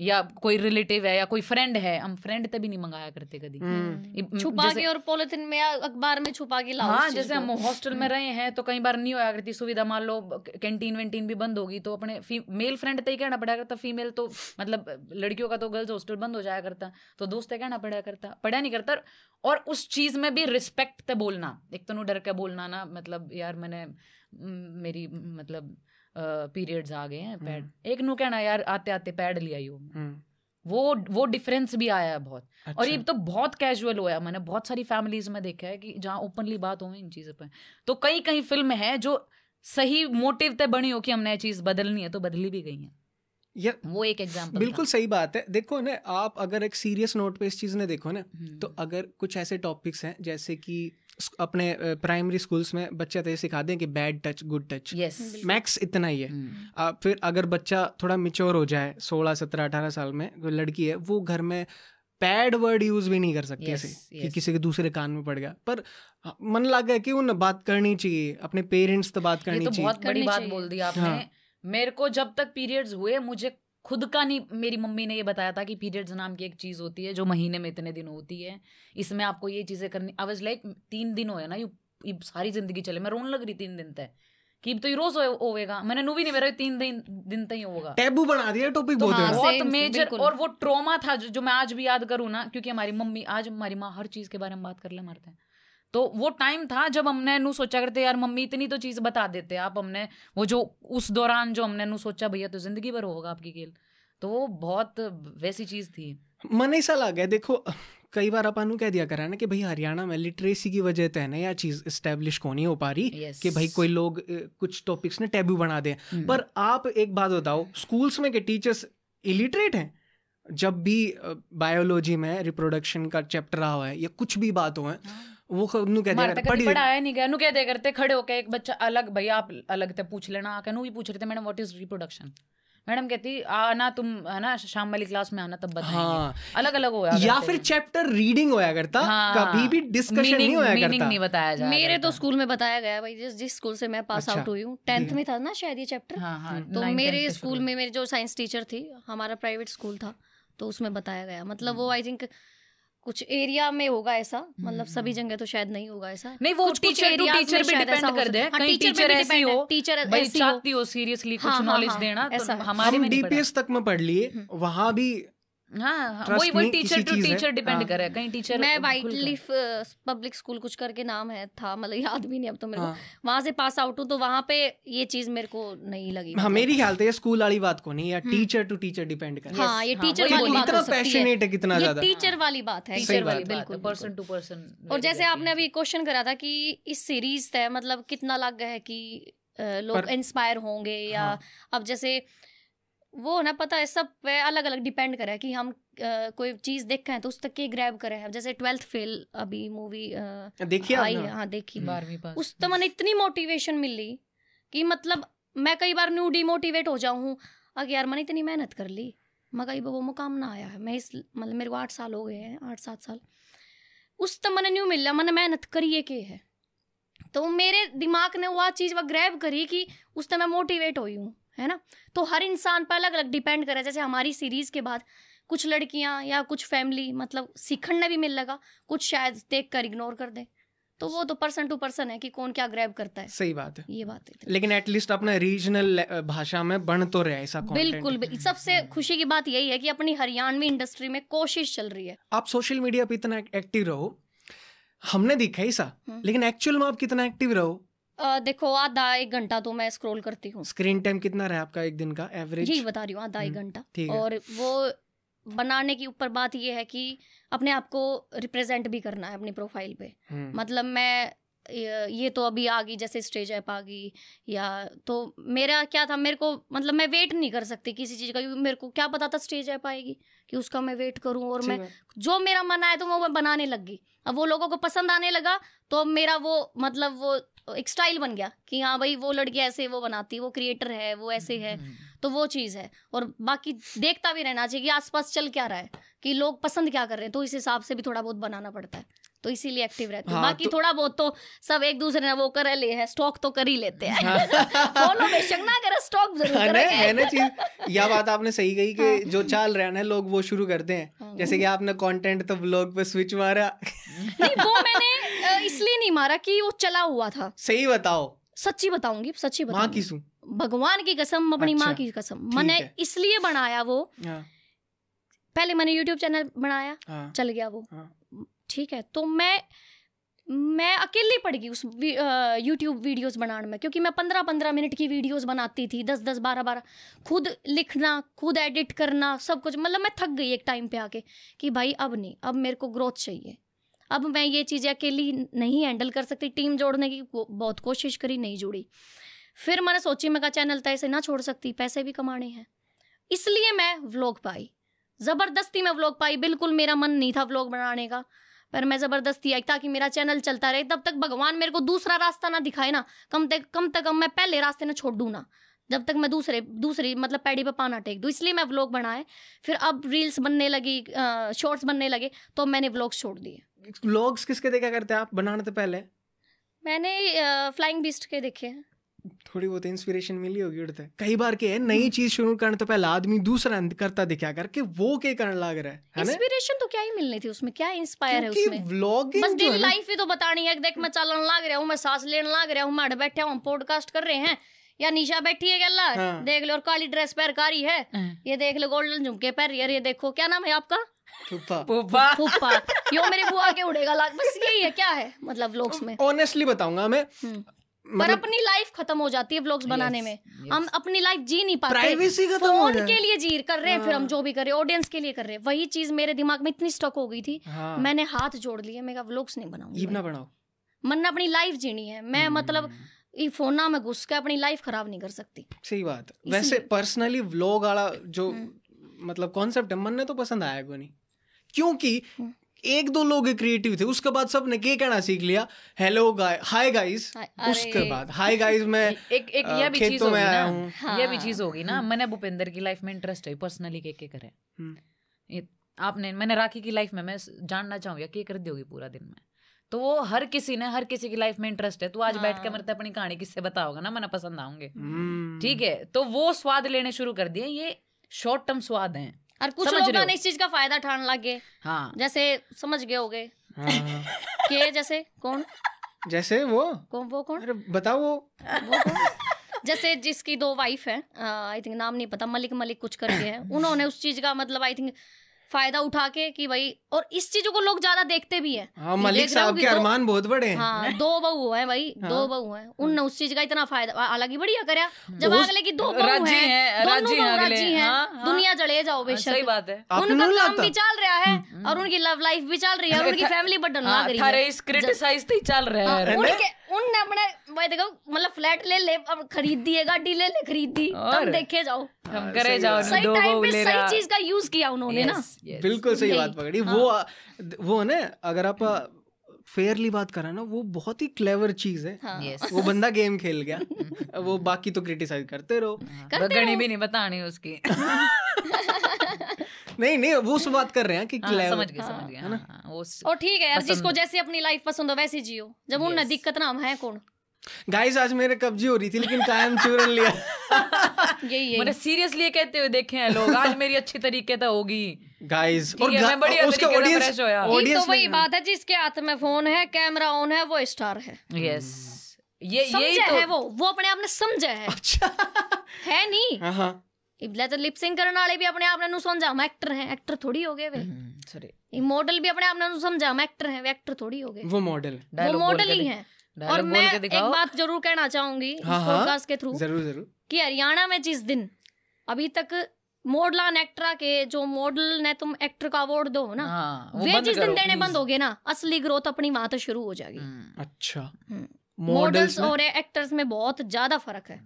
या कोई रिलेटिव है या कोई फ्रेंड है हम फ्रेंड तभी नहीं मंगाया करते कभी हम्म। हम्म। छुपा के और पॉलिथिन में या अखबार में छुपा के लाओ हाँ जैसे हम हॉस्टल में हम्म। रहे हैं तो कई बार नहीं होया करती सुविधा मान लो कैंटीन वेंटीन भी बंद होगी तो अपने मेल फ्रेंड तो ही कहना पड़ा करता फीमेल तो मतलब लड़कियों का तो गर्ल्स हॉस्टल बंद हो जाया करता तो दोस्त कहना पड़ा करता पढ़ा नहीं करता और उस चीज में भी रिस्पेक्ट तो बोलना एक तो नो डर के बोलना ना मतलब यार मैंने मेरी मतलब पीरियड्स आ गए हैं हम्म। पैड एक नू कहना यार आते आते पैड ले आई हूँ हम्म। वो वो डिफरेंस भी आया है बहुत अच्छा। और ये अच्छा। तो बहुत कैजुअल होया मैंने बहुत सारी फैमिलीज में देखा है कि जहाँ ओपनली बात हो इन चीज़ों पर तो कई कई फिल्म है जो सही मोटिव तय बनी हो कि हमने ये चीज़ बदलनी है तो बदली भी गई है या वो एक एग्जाम्पल बिल्कुल सही बात है देखो ना आप अगर एक सीरियस नोट पे इस चीज़ ने देखो ना हम्म। तो अगर कुछ ऐसे टॉपिक्स हैं जैसे कि अपने प्राइमरी स्कूल्स में बच्चे तो ये सिखा दें कि bad touch good touch max इतना ही है हम्म। आ, फिर अगर बच्चा थोड़ा मिच्योर हो जाए सोलह सत्रह अठारह साल में कोई लड़की है वो घर में पैड वर्ड यूज भी नहीं कर सकती yes, ऐसे yes. कि किसी के दूसरे कान में पड़ गया पर हाँ, मन लग गया कि उन बात करनी चाहिए अपने पेरेंट्स तो बात करनी चाहिए बहुत बड़ी बात बोल दी आपने हाँ। मेरे को जब तक पीरियड्स हुए मुझे खुद का नहीं मेरी मम्मी ने ये बताया था कि पीरियड्स नाम की एक चीज़ होती है जो महीने में इतने दिन होती है इसमें आपको ये चीज़ें करनी आई लाइक तीन दिन हो ना यू सारी जिंदगी चले मैं रोन लग रही तीन दिन तक कि तो रोज होएगा मैंने नू भी नहीं मेरा तीन दिन दिन तक ही होगा टैबू बना दिया टॉपिक तो हाँ, बहुत बहुत मेजर और वो ट्रोमा था जो, जो मैं आज भी याद करूँ ना क्योंकि हमारी मम्मी आज हमारी माँ हर चीज के बारे में बात कर ले मारते हैं तो वो टाइम था जब हमने नु सोचा करते यार मम्मी इतनी तो चीज़ बता देते आप हमने वो जो उस दौरान जो हमने नु सोचा भैया तो ज़िंदगी भर होगा आपकी खेल तो वो बहुत वैसी चीज़ थी मन ऐसा लग गया देखो कई बार अपन कह दिया करा ना कि भाई हरियाणा में लिटरेसी की वजह से ना यह चीज स्टेब्लिश को नहीं हो पा रही yes. कि भाई कोई लोग कुछ टॉपिक्स ने टैबू बना दे हम्म। पर आप एक बात बताओ स्कूल्स में के टीचर्स इलिटरेट हैं जब भी बायोलॉजी में रिप्रोडक्शन का चैप्टर आ हुआ है या कुछ भी बात हो है हाँ. वो ਨੂੰ ਕਹਦੇ ਮਾਰ ਤੱਕ ਪੜਾਇਆ ਨਹੀਂ ਗਿਆ ਨੂੰ ਕਹਦੇ ਕਰਤੇ ਖੜੇ ਹੋ ਕੇ ਇੱਕ ਬੱਚਾ ਅਲੱਗ ਭਈ ਆਪ ਅਲੱਗ ਤੇ ਪੁੱਛ ਲੈਣਾ ਆਕੇ ਨੂੰ ਵੀ ਪੁੱਛ ਰਹੇ थे madam what is reproduction madam कहती आना तुम है ना शाम वाली क्लास में आना तब बताएंगे हाँ, अलग अलग होया या फिर चैप्टर रीडिंग होया करता हाँ, कभी भी डिस्कशन नहीं होया करता नहीं बताया जा मेरे तो स्कूल में बताया गया भाई जिस जिस स्कूल से मैं पास अच्छा। आउट हुई हूँ टेंथ में था ना शायद ये चैप्टर हाँ, हाँ, तो मेरे स्कूल में मेरी जो साइंस टीचर थी हमारा प्राइवेट स्कूल था तो उसमें बताया गया मतलब वो आई हम्म। थिंक कुछ एरिया में होगा ऐसा मतलब हम्म, सभी हम्म। जगह तो शायद नहीं होगा ऐसा नहीं वो टीचर टू टीचर भी डिपेंड कर दे हाँ, कहीं टीचर ऐसी हो टीचर ऐसी हो सीरियसली कुछ नॉलेज हाँ, हाँ, देना तो ऐसा हमारे में डीपीएस तक में पढ़ लिए हम्म। वहां भी हाँ टीचर टू टीचर डिपेंड करे कहीं टीचर मैं वाइट लीफ पब्लिक स्कूल कुछ करके नाम है था मतलब याद भी नहीं अब तो मेरे हाँ. को वहां से पास आउट हूँ तो वहां पे ये चीज मेरे को नहीं लगी हाँ मेरी ख्याल तो स्कूल वाली बात को नहीं या टीचर टू टीचर डिपेंड करे हाँ ये टीचर हाँ, वाली बात पैशनेट है कितना ज्यादा टीचर वाली बात है टीचर वाली बिल्कुल पर्सन टू पर्सन और जैसे आपने अभी क्वेश्चन करा था कि इस सीरीज से मतलब कितना लग गया है कि लोग इंस्पायर होंगे या हाँ। अब जैसे वो ना पता है सब पे अलग अलग डिपेंड करे कि हम आ, कोई चीज देखे हैं तो उस तक के ग्रैब करे हैं जैसे ट्वेल्थ फेल अभी मूवी देखी आई है हाँ देखी हम्म। बारहवीं पास उस तो मैंने इतनी मोटिवेशन मिली कि मतलब मैं कई बार न्यू डिमोटिवेट हो जाऊँ अगर यार मैंने इतनी मेहनत कर ली मगर वो मुकाम ना आया है मैं इस मतलब मेरे को आठ साल हो गए हैं आठ सात साल उस तो मैंने न्यू मिल मैंने मेहनत करिए के है तो मेरे दिमाग ने वह चीज़ वह ग्रैब करी कि उस तो मैं मोटिवेट हुई हूँ है ना तो हर इंसान पर अलग अलग डिपेंड करे जैसे हमारी सीरीज़ के बाद कुछ लड़कियां या कुछ फैमिली मतलब सीखने भी मिल लगा कुछ शायद देख कर इग्नोर कर दे तो वो तो पर्सन टू पर्सन है कि कौन क्या ग्रैब करता है सही बात है ये बात है लेकिन एटलीस्ट अपने रीजनल भाषा में बन तो रहे ऐसा बिल्कुल, बिल्कुल सबसे खुशी की बात यही है कि अपनी हरियाणवी इंडस्ट्री में कोशिश चल रही है आप सोशल मीडिया पे इतना एक्टिव रहो हमने देखा ऐसा हम्म। लेकिन एक्चुअल में आप कितना एक्टिव रहो देखो आधा एक घंटा तो मैं स्क्रॉल करती हूँ स्क्रीन टाइम कितना रहा आपका एक दिन का एवरेज यही बता रही हूँ आधा एक हम्म, घंटा और वो बनाने की ऊपर बात यह है कि अपने आप को रिप्रेजेंट भी करना है अपनी प्रोफाइल पे हम्म। मतलब मैं ये तो अभी आ गई जैसे स्टेज ऐप आ गई या तो मेरा क्या था मेरे को मतलब मैं वेट नहीं कर सकती किसी चीज़ का मेरे को क्या पता था स्टेज ऐप आएगी कि उसका मैं वेट करूं और मैं जो मेरा मन आया तो वो मैं बनाने लग गई अब वो लोगों को पसंद आने लगा तो मेरा वो मतलब वो एक स्टाइल बन गया कि हाँ भाई वो लड़की ऐसे वो बनाती है वो क्रिएटर है वो ऐसे है हम्म, हम्म। तो वो चीज़ है और बाकी देखता भी रहना चाहिए कि आसपास चल क्या रहा है कि लोग पसंद क्या कर रहे हैं तो इस हिसाब से भी थोड़ा बहुत बनाना पड़ता है तो इसीलिए एक्टिव रहते हैं हाँ, बाकी तो... थोड़ा बहुत तो सब एक दूसरे ने वो कर ले है स्टॉक तो कर ही लेते हैं फॉलो हाँ। बेशक ना कर स्टॉक जरूर हाँ, है ना चीज यह बात आपने सही कही कि हाँ। जो चाल रहा है लोग वो शुरू करते हैं हाँ। जैसे कि आपने कंटेंट तो ब्लॉग पे स्विच मारा नहीं वो मैंने इसलिए नहीं मारा कि वो चला हुआ था सही बताओ सच्ची बताऊंगी सच्ची बताऊंगी माँ की भगवान की कसम अपनी अच्छा, माँ की कसम मैंने इसलिए बनाया वो हाँ। पहले मैंने यूट्यूब चैनल बनाया हाँ। चल गया वो हाँ। ठीक है तो मैं मैं अकेली पड़ गई उस यूट्यूब वीडियोस बनाने में क्योंकि मैं पंद्रह पंद्रह मिनट की वीडियोस बनाती थी दस दस बारह बारह खुद लिखना खुद एडिट करना सब कुछ मतलब मैं थक गई एक टाइम पे आके कि भाई अब नहीं अब मेरे को ग्रोथ चाहिए अब मैं ये चीज़ें अकेली नहीं हैंडल कर सकती टीम जोड़ने की बहुत कोशिश करी नहीं जुड़ी फिर मैंने सोची मैं कहा चैनल तो ऐसे ना छोड़ सकती पैसे भी कमाने हैं इसलिए मैं व्लॉग पाई ज़बरदस्ती मैं व्लॉग पाई बिल्कुल मेरा मन नहीं था व्लॉग बनाने का पर मैं ज़बरदस्ती आई ताकि मेरा चैनल चलता रहे तब तक भगवान मेरे को दूसरा रास्ता ना दिखाए ना कम तक कम तक कम मैं पहले रास्ते ना छोड़ दूँ ना जब तक मैं दूसरे दूसरी मतलब पैडी पर पाना टेक दूँ इसलिए मैं व्लॉग बनाए फिर अब रील्स बनने लगी शॉर्ट्स बनने लगे तो मैंने व्लॉग्स छोड़ दिए व्लॉग्स किसके देखा करते आप बनाने से पहले मैंने फ्लाइंग बीस्ट के देखे हैं थोड़ी बहुत इंस्पिरेशन मिली होगी उड़ते कई बार के नई चीज शुरू करने तो पहले आदमी दूसरा करता दिखा करके वो के कारण लग रहा है इंस्पिरेशन तो क्या ही मिलनी थी उसमें क्या इंस्पायर है उसमें व्लॉगिंग बस डेली लाइफ ही तो बतानी है देख मैं चलन लग रहा हूँ मैं सांस लेने लग रहा हूँ मैं बैठा हूँ पॉडकास्ट कर रहे हैं या निशा बैठी है गल्ला हाँ। देख लो और काली ड्रेस पहन कर रही है हाँ। ये देख लो गोल्डन झुमके पहन रही है ये देखो क्या नाम है आपका फुप्पा फुप्पा फुप्पा यो मेरे बुआ के उड़ेगा लाग बस यही है क्या है मतलब व्लॉग्स में ऑनेस्टली बताऊंगा मैं हम्म। मतलब... पर अपनी लाइफ खत्म हो जाती है व्लॉग्स बनाने में हम अपनी लाइफ जी नहीं पाते प्राइवेसी खत्म फोन के लिए जी कर रहे हैं फिर हम हाँ। जो भी कर रहे हैं ऑडियंस के लिए कर रहे हैं वही चीज मेरे दिमाग में इतनी स्टक हो गई थी हाँ। मैंने हाथ जोड़ लिए मैं व्लॉग्स नहीं बनाऊंगी बनाओ मन अपनी लाइफ जीनी है मैं हम्म। मतलब फोना में घुस के अपनी लाइफ खराब नहीं कर सकती सही बात वैसे पर्सनली व्लॉग वाला जो हम्म। मतलब कॉन्सेप्ट है मन ने तो पसंद आया क्यों नहीं क्योंकि हम्म। एक दो लोग क्रिएटिव थे उसके बाद सबने के कहना सीख लिया हेलो गाय हाय गाइस उसके बाद हाय गाइस मैं एक एक ये भी चीज होगी ना हाँ। यह भी चीज होगी ना हम्म। मैंने भूपेंद्र की लाइफ में इंटरेस्ट है पर्सनली के के करे आपने मैंने राखी की लाइफ में मैं जानना चाहूंगा के कर दी होगी पूरा दिन में तो वो हर किसी ने हर किसी की लाइफ में इंटरेस्ट है तो आज हाँ। बैठ के हाँ। मरते अपनी कहानी किससे बताओगे ना मना पसंद आऊंगे हम्म। ठीक है तो वो स्वाद लेने शुरू कर दिए ये शॉर्ट टर्म स्वाद है और कुछ लोग इस चीज का फायदा उठाने लग गए हाँ जैसे समझ गए हो गए हाँ। के जैसे कौन जैसे वो कौन वो कौन अरे बताओ वो, वो कौन? जैसे जिसकी दो वाइफ है आई थिंक नाम नहीं पता मलिक मलिक कुछ करके है उन्होंने उस चीज का मतलब आई थिंक फायदा उठा के कि भाई और इस चीजों को लोग ज्यादा देखते भी है हाँ, मलिक साहब के अरमान बहुत बड़े हैं हाँ, दो बहू है भाई हाँ, दो बहू है उन उस चीज का इतना फायदा हालांकि बढ़िया कर हाँ। जब अगले की दो बहू है राजी है हाँ, हाँ। दुनिया चले जाओ बेशक सही बात है उनका काम भी चल रहा है हम्म, हम्म। और उनकी लव लाइफ भी चल रही है उनकी फैमिली बटन लग रही है उन अपने भाई देखो मतलब फ्लैट ले ले अब खरीद गाड़ी ले ले खरीद दी देखे जाओ हाँ, हम करे जाओ सही टाइम पे सही चीज का यूज किया उन्होंने ना बिल्कुल सही बात पकड़ी हाँ। वो वो ना अगर आप फेयरली बात करा ना वो बहुत ही क्लेवर चीज है हाँ। yes. वो बंदा गेम खेल गया वो बाकी तो क्रिटिसाइज करते रहो करते भी नहीं बतानी उसकी नहीं नहीं वो सब बात कर रहे हैं कि हाँ, समझ गए समझ हाँ। गए हाँ, और ठीक है जिसको जैसे अपनी लाइफ पसंद हो वैसे जियो जब उन दिक्कत ना हम है कौन गाइस आज मेरे कब्जी हो रही थी लेकिन कायम चूरन लिया यही मतलब सीरियसली ये कहते हुए देखे हैं लोग आज मेरी अच्छी तरीके तो से होगी गाइस और मैं बड़ी उसके ऑडियंस ऑडियंस तो वही बात है जिसके हाथ में फोन है कैमरा ऑन है वो स्टार है यस ये यही तो है वो वो अपने आप ने समझा है अच्छा है नहीं ਇਬਲਾ ਤਾਂ ਲਿਪ ਕਰਨ ਵਾਲੇ ਵੀ ਆਪਣੇ ਆਪ ਨੂੰ ਸਮਝਾ ਮੈਂ ਐਕਟਰ ਹਾਂ ਐਕਟਰ ਥੋੜੀ ਹੋ ਗਏ ਵੇ ਸੌਰੀ ਇਹ ਮਾਡਲ ਵੀ ਆਪਣੇ ਆਪ ਨੂੰ ਸਮਝਾ ਮੈਂ ਐਕटर वे एक्टर हम्म, थोड़ी हो गए वो मॉडल वो मॉडल ही हैं और मैं एक बात जरूर कहना चाहूंगी पॉडकास्ट हाँ, हाँ। के थ्रू जरूर जरूर कि हरियाणा में जिस दिन अभी तक मॉडलान एक्टरा के जो मॉडल ने तुम एक्टर का अवार्ड दो ना हाँ, वे जिस दिन देने बंद हो गए ना असली ग्रोथ अपनी वहां तो शुरू हो जाएगी हम्म। अच्छा मॉडल्स हम्म। और एक्टर्स में बहुत ज्यादा फर्क है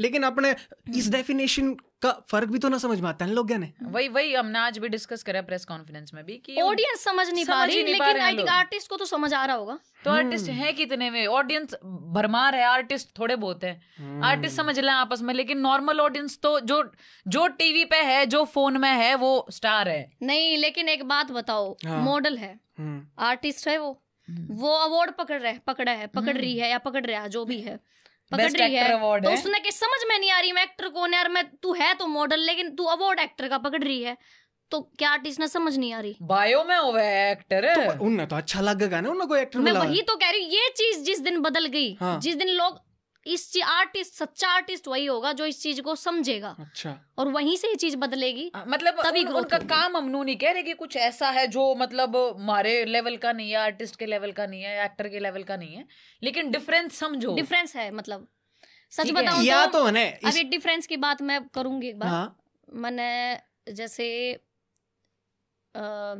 लेकिन अपने इस डेफिनेशन हम्म। का फर्क भी तो ना समझ में आता है लोग ने वही वही हमने आज भी डिस्कस करा प्रेस कॉन्फ्रेंस में भी कि ऑडियंस समझ नहीं पा रही लेकिन आई थिंक आर्टिस्ट को तो समझ आ रहा होगा तो आर्टिस्ट हम्म। है कितने में ऑडियंस भरमार है आर्टिस्ट थोड़े बहुत है आर्टिस्ट हम्म। समझ लें आपस में लेकिन नॉर्मल ऑडियंस तो जो जो टीवी पे है जो फोन में है वो स्टार है नहीं लेकिन एक बात बताओ मॉडल हाँ। है आर्टिस्ट है वो वो अवार्ड पकड़ रहा है पकड़ा है पकड़ रही है या पकड़ रहा है जो भी है पकड़ रही है तो उसने कि समझ में नहीं आ रही मैं एक्टर कौन है और मैं तू है तो मॉडल लेकिन तू अवार्ड एक्टर का पकड़ रही है तो क्या आर्टिस्ट ने समझ नहीं आ रही बायो में हो एक्टर है तो उन्हें तो अच्छा लगेगा ना उन्हें कोई एक्टर मैं वही तो कह रही हूँ ये चीज जिस दिन बदल गई हाँ। जिस दिन लोग इस चीज आर्टिस्ट सच्चा आर्टिस्ट वही होगा जो इस चीज को समझेगा अच्छा और वहीं से ये चीज बदलेगी आ, हाँ, मतलब तभी उन, उनका काम हम नहीं कह रहे कि कुछ ऐसा है जो मतलब हमारे लेवल का नहीं है आर्टिस्ट के लेवल का नहीं है एक्टर के लेवल का नहीं है लेकिन डिफरेंस समझो डिफरेंस है मतलब सच बताऊं या तो, मैंने तो इस... अभी डिफरेंस की बात मैं करूंगी एक बार हाँ। मैंने जैसे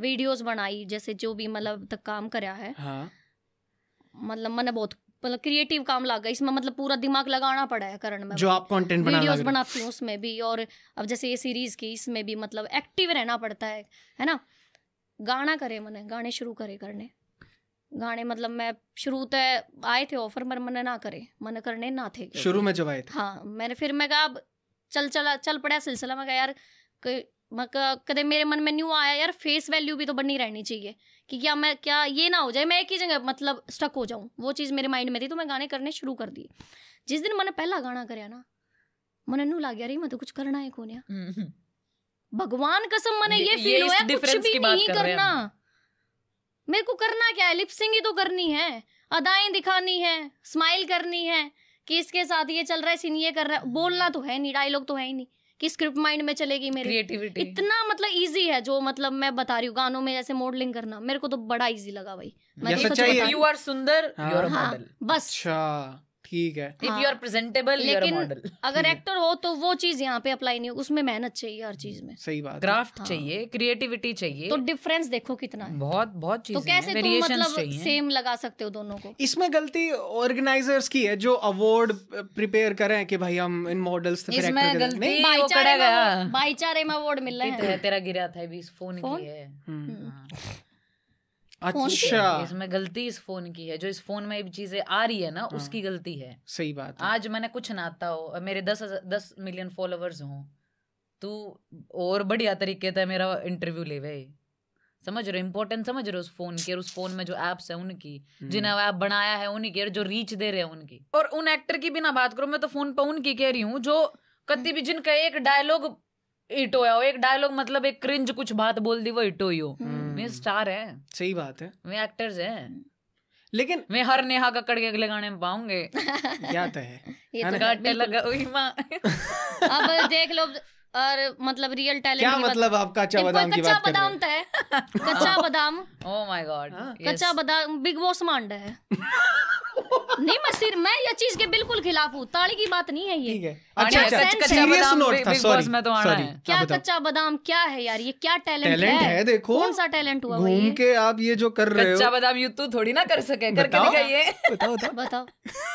वीडियोस बनाई जैसे जो भी मतलब तक काम करा है हाँ। मतलब मैंने बहुत मतलब क्रिएटिव काम लग गया इसमें मतलब पूरा दिमाग लगाना पड़ा है करण में जो आप कंटेंट बना वीडियोस बनाती हूँ उसमें भी और अब जैसे ये सीरीज की इसमें भी मतलब एक्टिव रहना पड़ता है है ना गाना करे मैंने गाने शुरू करे करने गाने मतलब मैं शुरू तो आए थे ऑफर मगर मैंने ना करे मन करने ना थे शुरू में जब आए थे हाँ मैंने फिर मैं कहा अब चल चला चल पड़ा सिलसिला मैं कहा यार कदे मेरे मन में न्यू आया यार फेस वैल्यू भी तो बनी रहनी चाहिए कि क्या मैं क्या ये ना हो जाए मैं एक ही जगह मतलब स्टक हो जाऊँ वो चीज़ मेरे माइंड में थी तो मैं गाने करने शुरू कर दिए जिस दिन मैंने पहला गाना कराया ना मन नू लग गया रही मैं तो कुछ करना है कौन हम्म, हम्म। भगवान कसम मैंने ये, ये फील हुआ कुछ भी नहीं करना मेरे को करना क्या है लिपसिंग ही तो करनी है अदाएं दिखानी है स्माइल करनी है कि इसके साथ ये चल रहा है सीन ये कर रहा है बोलना तो है नहीं डायलॉग तो है ही नहीं कि स्क्रिप्ट माइंड में चलेगी मेरी क्रिएटिविटी इतना मतलब इजी है जो मतलब मैं बता रही हूँ गानों में जैसे मॉडलिंग करना मेरे को तो बड़ा इजी लगा भाई मैं यू तो आर सुंदर हाँ। हाँ, बस अच्छा ठीक है इफ यू आर प्रेजेंटेबल लेकिन अगर एक्टर हो तो वो चीज यहाँ पे अप्लाई नहीं हो उसमें मेहनत चाहिए हर चीज में सही बात क्राफ्ट हाँ। चाहिए क्रिएटिविटी चाहिए तो डिफरेंस देखो कितना है बहुत बहुत चीज तो कैसे तुम मतलब सेम लगा सकते हो दोनों को इसमें गलती ऑर्गेनाइजर्स की है जो अवार्ड प्रिपेयर करें कि भाई हम इन मॉडल्स भाईचारे में अवार्ड मिल रहा है तेरा गिरा था फोन की है हम्म। हाँ। अच्छा इसमें गलती इस फोन की है जो इस फोन में चीजें आ रही है ना हाँ, उसकी गलती है सही बात है। आज मैंने कुछ ना आता हो मेरे दस दस मिलियन फॉलोअर्स हो तू और बढ़िया तरीके से मेरा इंटरव्यू ले वे समझ रहे हो इम्पोर्टेंट समझ रहे हो उस फोन की और उस फोन में जो एप्स है उनकी हम्म। जिन्हें ऐप बनाया है उनकी और जो रीच दे रहे हैं उनकी और उन एक्टर की भी ना बात करो मैं तो फोन पर उनकी कह रही हूँ जो कति भी जिनका एक डायलॉग इटो हो एक डायलॉग मतलब एक क्रिंज कुछ बात बोल दी वो इटो ही हो हम्म। वे स्टार है सही बात है वे एक्टर्स है लेकिन मैं हर नेहा कक्कड़ के अगले गाने में पाऊंगे क्या तो है ये तो लगा अब हाँ, देख लो और मतलब रियल टैलेंट क्या मतलब आप कच्चा बादाम की बात कर रहे हैं कच्चा बादाम तो है कच्चा हाँ। बादाम ओह माय गॉड कच्चा बादाम बिग बॉस मांड है नहीं मसीर मैं ये चीज के बिल्कुल खिलाफ हूँ ताली की बात नहीं है ये अच्छा, अच्छा कच्चा बादाम बिग बॉस में तो आना है क्या हाँ, कच्चा बादाम क्या है यार ये क्या टैलेंट टैलेंट है देखो कौन सा टैलेंट हुआ घूम के आप ये जो कर रहे हो कच्चा बादाम यूट्यूब थोड़ी ना कर सके करके दिखाइए बताओ बताओ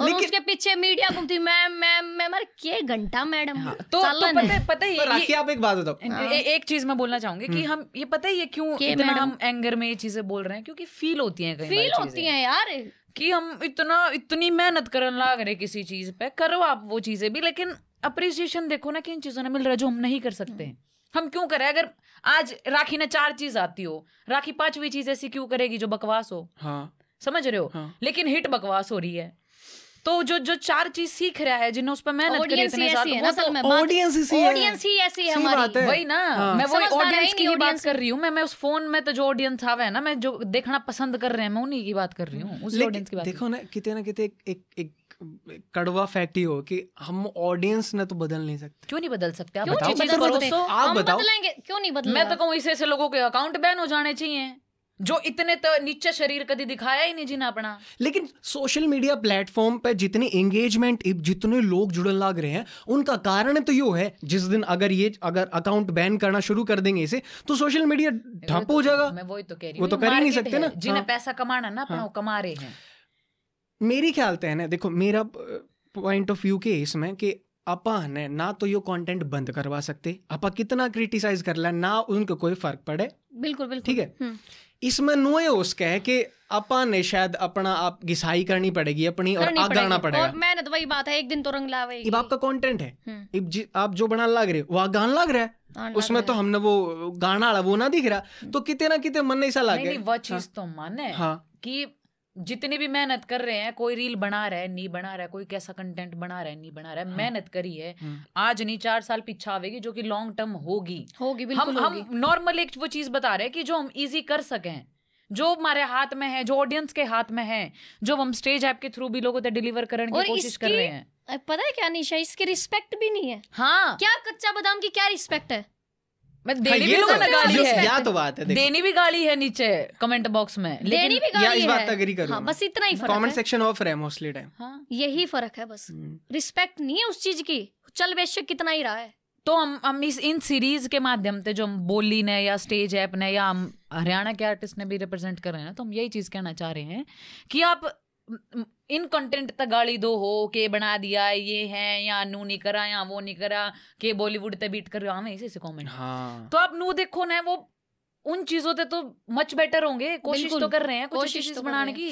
और उसके पीछे मीडिया घूमती मैम मैम मैम अरे के घंटा मैडम हाँ, तो, तो पता है पता है ये आप एक बात बताओ एक चीज मैं बोलना चाहूंगी कि हम्म। हम ये पता है ये क्यों इतना हम एंगर में ये चीजें बोल रहे हैं क्योंकि फील होती हैं फील होती हैं यार कि हम इतना इतनी मेहनत करने लग रहे किसी चीज पे करो आप वो चीजें भी लेकिन अप्रिसिएशन देखो ना कि इन चीजों ने मिल रहा है जो हम नहीं कर सकते हैं हम्म। हम क्यों करें अगर आज राखी ने चार चीज आती हो राखी पांचवी चीज ऐसी क्यों करेगी जो बकवास हो हाँ समझ रहे हो हाँ। लेकिन हिट बकवास हो रही है तो जो जो चार चीज सीख रहा है जिन्हें उस पर मेहनत करी इतने साल वो तो ऑडियंस ही ऑडियंस ही ऐसी है हमारी वही ना हाँ। मैं वही ऑडियंस की ही बात कर रही हूँ मैं मैं उस फोन में तो जो ऑडियंस आवे है ना मैं जो देखना पसंद कर रहे हैं मैं उन्हीं की बात कर रही हूँ उस ऑडियंस की बात देखो ना कितने ना कितने एक एक कड़वा फैक्ट ही हो कि हम ऑडियंस ने तो बदल नहीं सकते क्यों नहीं बदल सकते आप बताओ बदल तो सकते? आप बताओ क्यों नहीं बदल मैं तो कहूँ इसे लोगों के अकाउंट बैन हो जाने चाहिए जो इतने तो नीचे शरीर कभी दिखाया ही नहीं जिन्हें अपना लेकिन सोशल मीडिया प्लेटफॉर्म पर जितनी एंगेजमेंट जितने लोग जुड़न लग रहे हैं उनका कारण तो यो है जिस दिन अगर ये अगर अकाउंट बैन करना शुरू कर देंगे इसे तो सोशल मीडिया ठप हो जाएगा मैं वही तो कह रही वो तो कर ही नहीं सकते ना जिन्हें हाँ। पैसा कमाना ना अपना हाँ। कमा रहे हैं मेरी ख्याल तो है ना देखो मेरा पॉइंट ऑफ व्यू के इसमें कि अपा ने ना तो यो कंटेंट बंद करवा सकते अपा कितना क्रिटिसाइज कर ला ना उनको कोई फर्क पड़े बिल्कुल बिल्कुल ठीक है हम्म। इसमें नुए उसका है कि अपा ने शायद अपना आप घिसाई करनी पड़ेगी अपनी और आप गाना पड़ेगा और मेहनत वही बात है एक दिन तो रंग लावेगी इब आपका कंटेंट है इब हम्म। आप जो बनाने लग रहे हो वह गान लग रहा है हाँ, उसमें तो हमने वो गाना वो ना दिख रहा तो कितने ना कितने मन ऐसा लगे वो हाँ। चीज तो मन है हाँ। कि जितनी भी मेहनत कर रहे हैं कोई रील बना रहा है नहीं बना रहा है कोई कैसा कंटेंट बना रहा है नहीं बना रहा है हम्म। मेहनत करी है हम्म। आज नहीं चार साल पीछा आवेगी जो कि लॉन्ग टर्म होगी होगी हम हम नॉर्मल एक वो चीज बता रहे हैं कि जो हम इजी कर सकें जो हमारे हाथ में है जो ऑडियंस के हाथ में है जो हम स्टेज ऐप के थ्रू भी लोगों तक डिलीवर करने की कोशिश कर रहे हैं पता है क्या निशा इसकी रिस्पेक्ट भी नहीं है हाँ क्या कच्चा बादाम की क्या रिस्पेक्ट है मैं हाँ, देनी भी तो गाली है तो या तो बात है देनी भी गाली है नीचे कमेंट बॉक्स में देनी भी गाली इस बात एग्री करूं हाँ, बस इतना ही फर्क कमेंट सेक्शन ऑफ है मोस्टली टाइम हाँ। यही फर्क है बस रिस्पेक्ट हम्म। नहीं है उस चीज की चल वैश्य कितना ही रहा है तो हम हम इस इन सीरीज के माध्यम से जो हम बोली ने या स्टेज ऐप ने या हम हरियाणा के आर्टिस्ट ने भी रिप्रेजेंट कर रहे हैं तो हम यही चीज कहना चाह रहे हैं कि आप इन कंटेंट तक गाली दो हो के बना दिया ये है या नू नहीं करा या वो नहीं करा के बॉलीवुड तक बीट कर रहे हो हमें ऐसे ऐसे कॉमेंट हाँ। तो आप नू देखो ना वो उन चीजों से तो मच बेटर होंगे कोशिश तो कर रहे हैं कुछ कोशिश तो बनाने की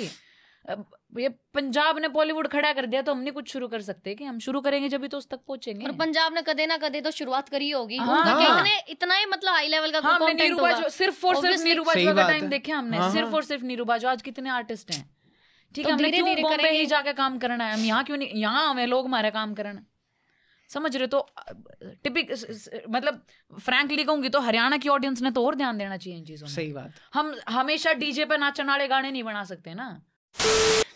ये पंजाब ने बॉलीवुड खड़ा कर दिया तो हमने कुछ शुरू कर सकते कि हम शुरू करेंगे जब तो उस तक पहुंचेंगे और पंजाब ने कदे ना कदे तो शुरुआत करी होगी हाँ, हाँ। इतना ही मतलब हाई लेवल का हाँ, सिर्फ और सिर्फ बाजवा का टाइम देखे हमने हाँ, हाँ। सिर्फ और सिर्फ नीरू बाजवा आज कितने आर्टिस्ट हैं ठीक तो है हमने क्यों बॉम्बे ही जाके काम करना है हम यहाँ क्यों नहीं यहाँ हमें लोग मारे काम करना समझ रहे तो टिपिक मतलब फ्रैंकली कहूंगी तो हरियाणा की ऑडियंस ने तो और ध्यान देना चाहिए इन चीजों सही बात हम हमेशा डीजे पे नाचने वाले गाने नहीं बना सकते ना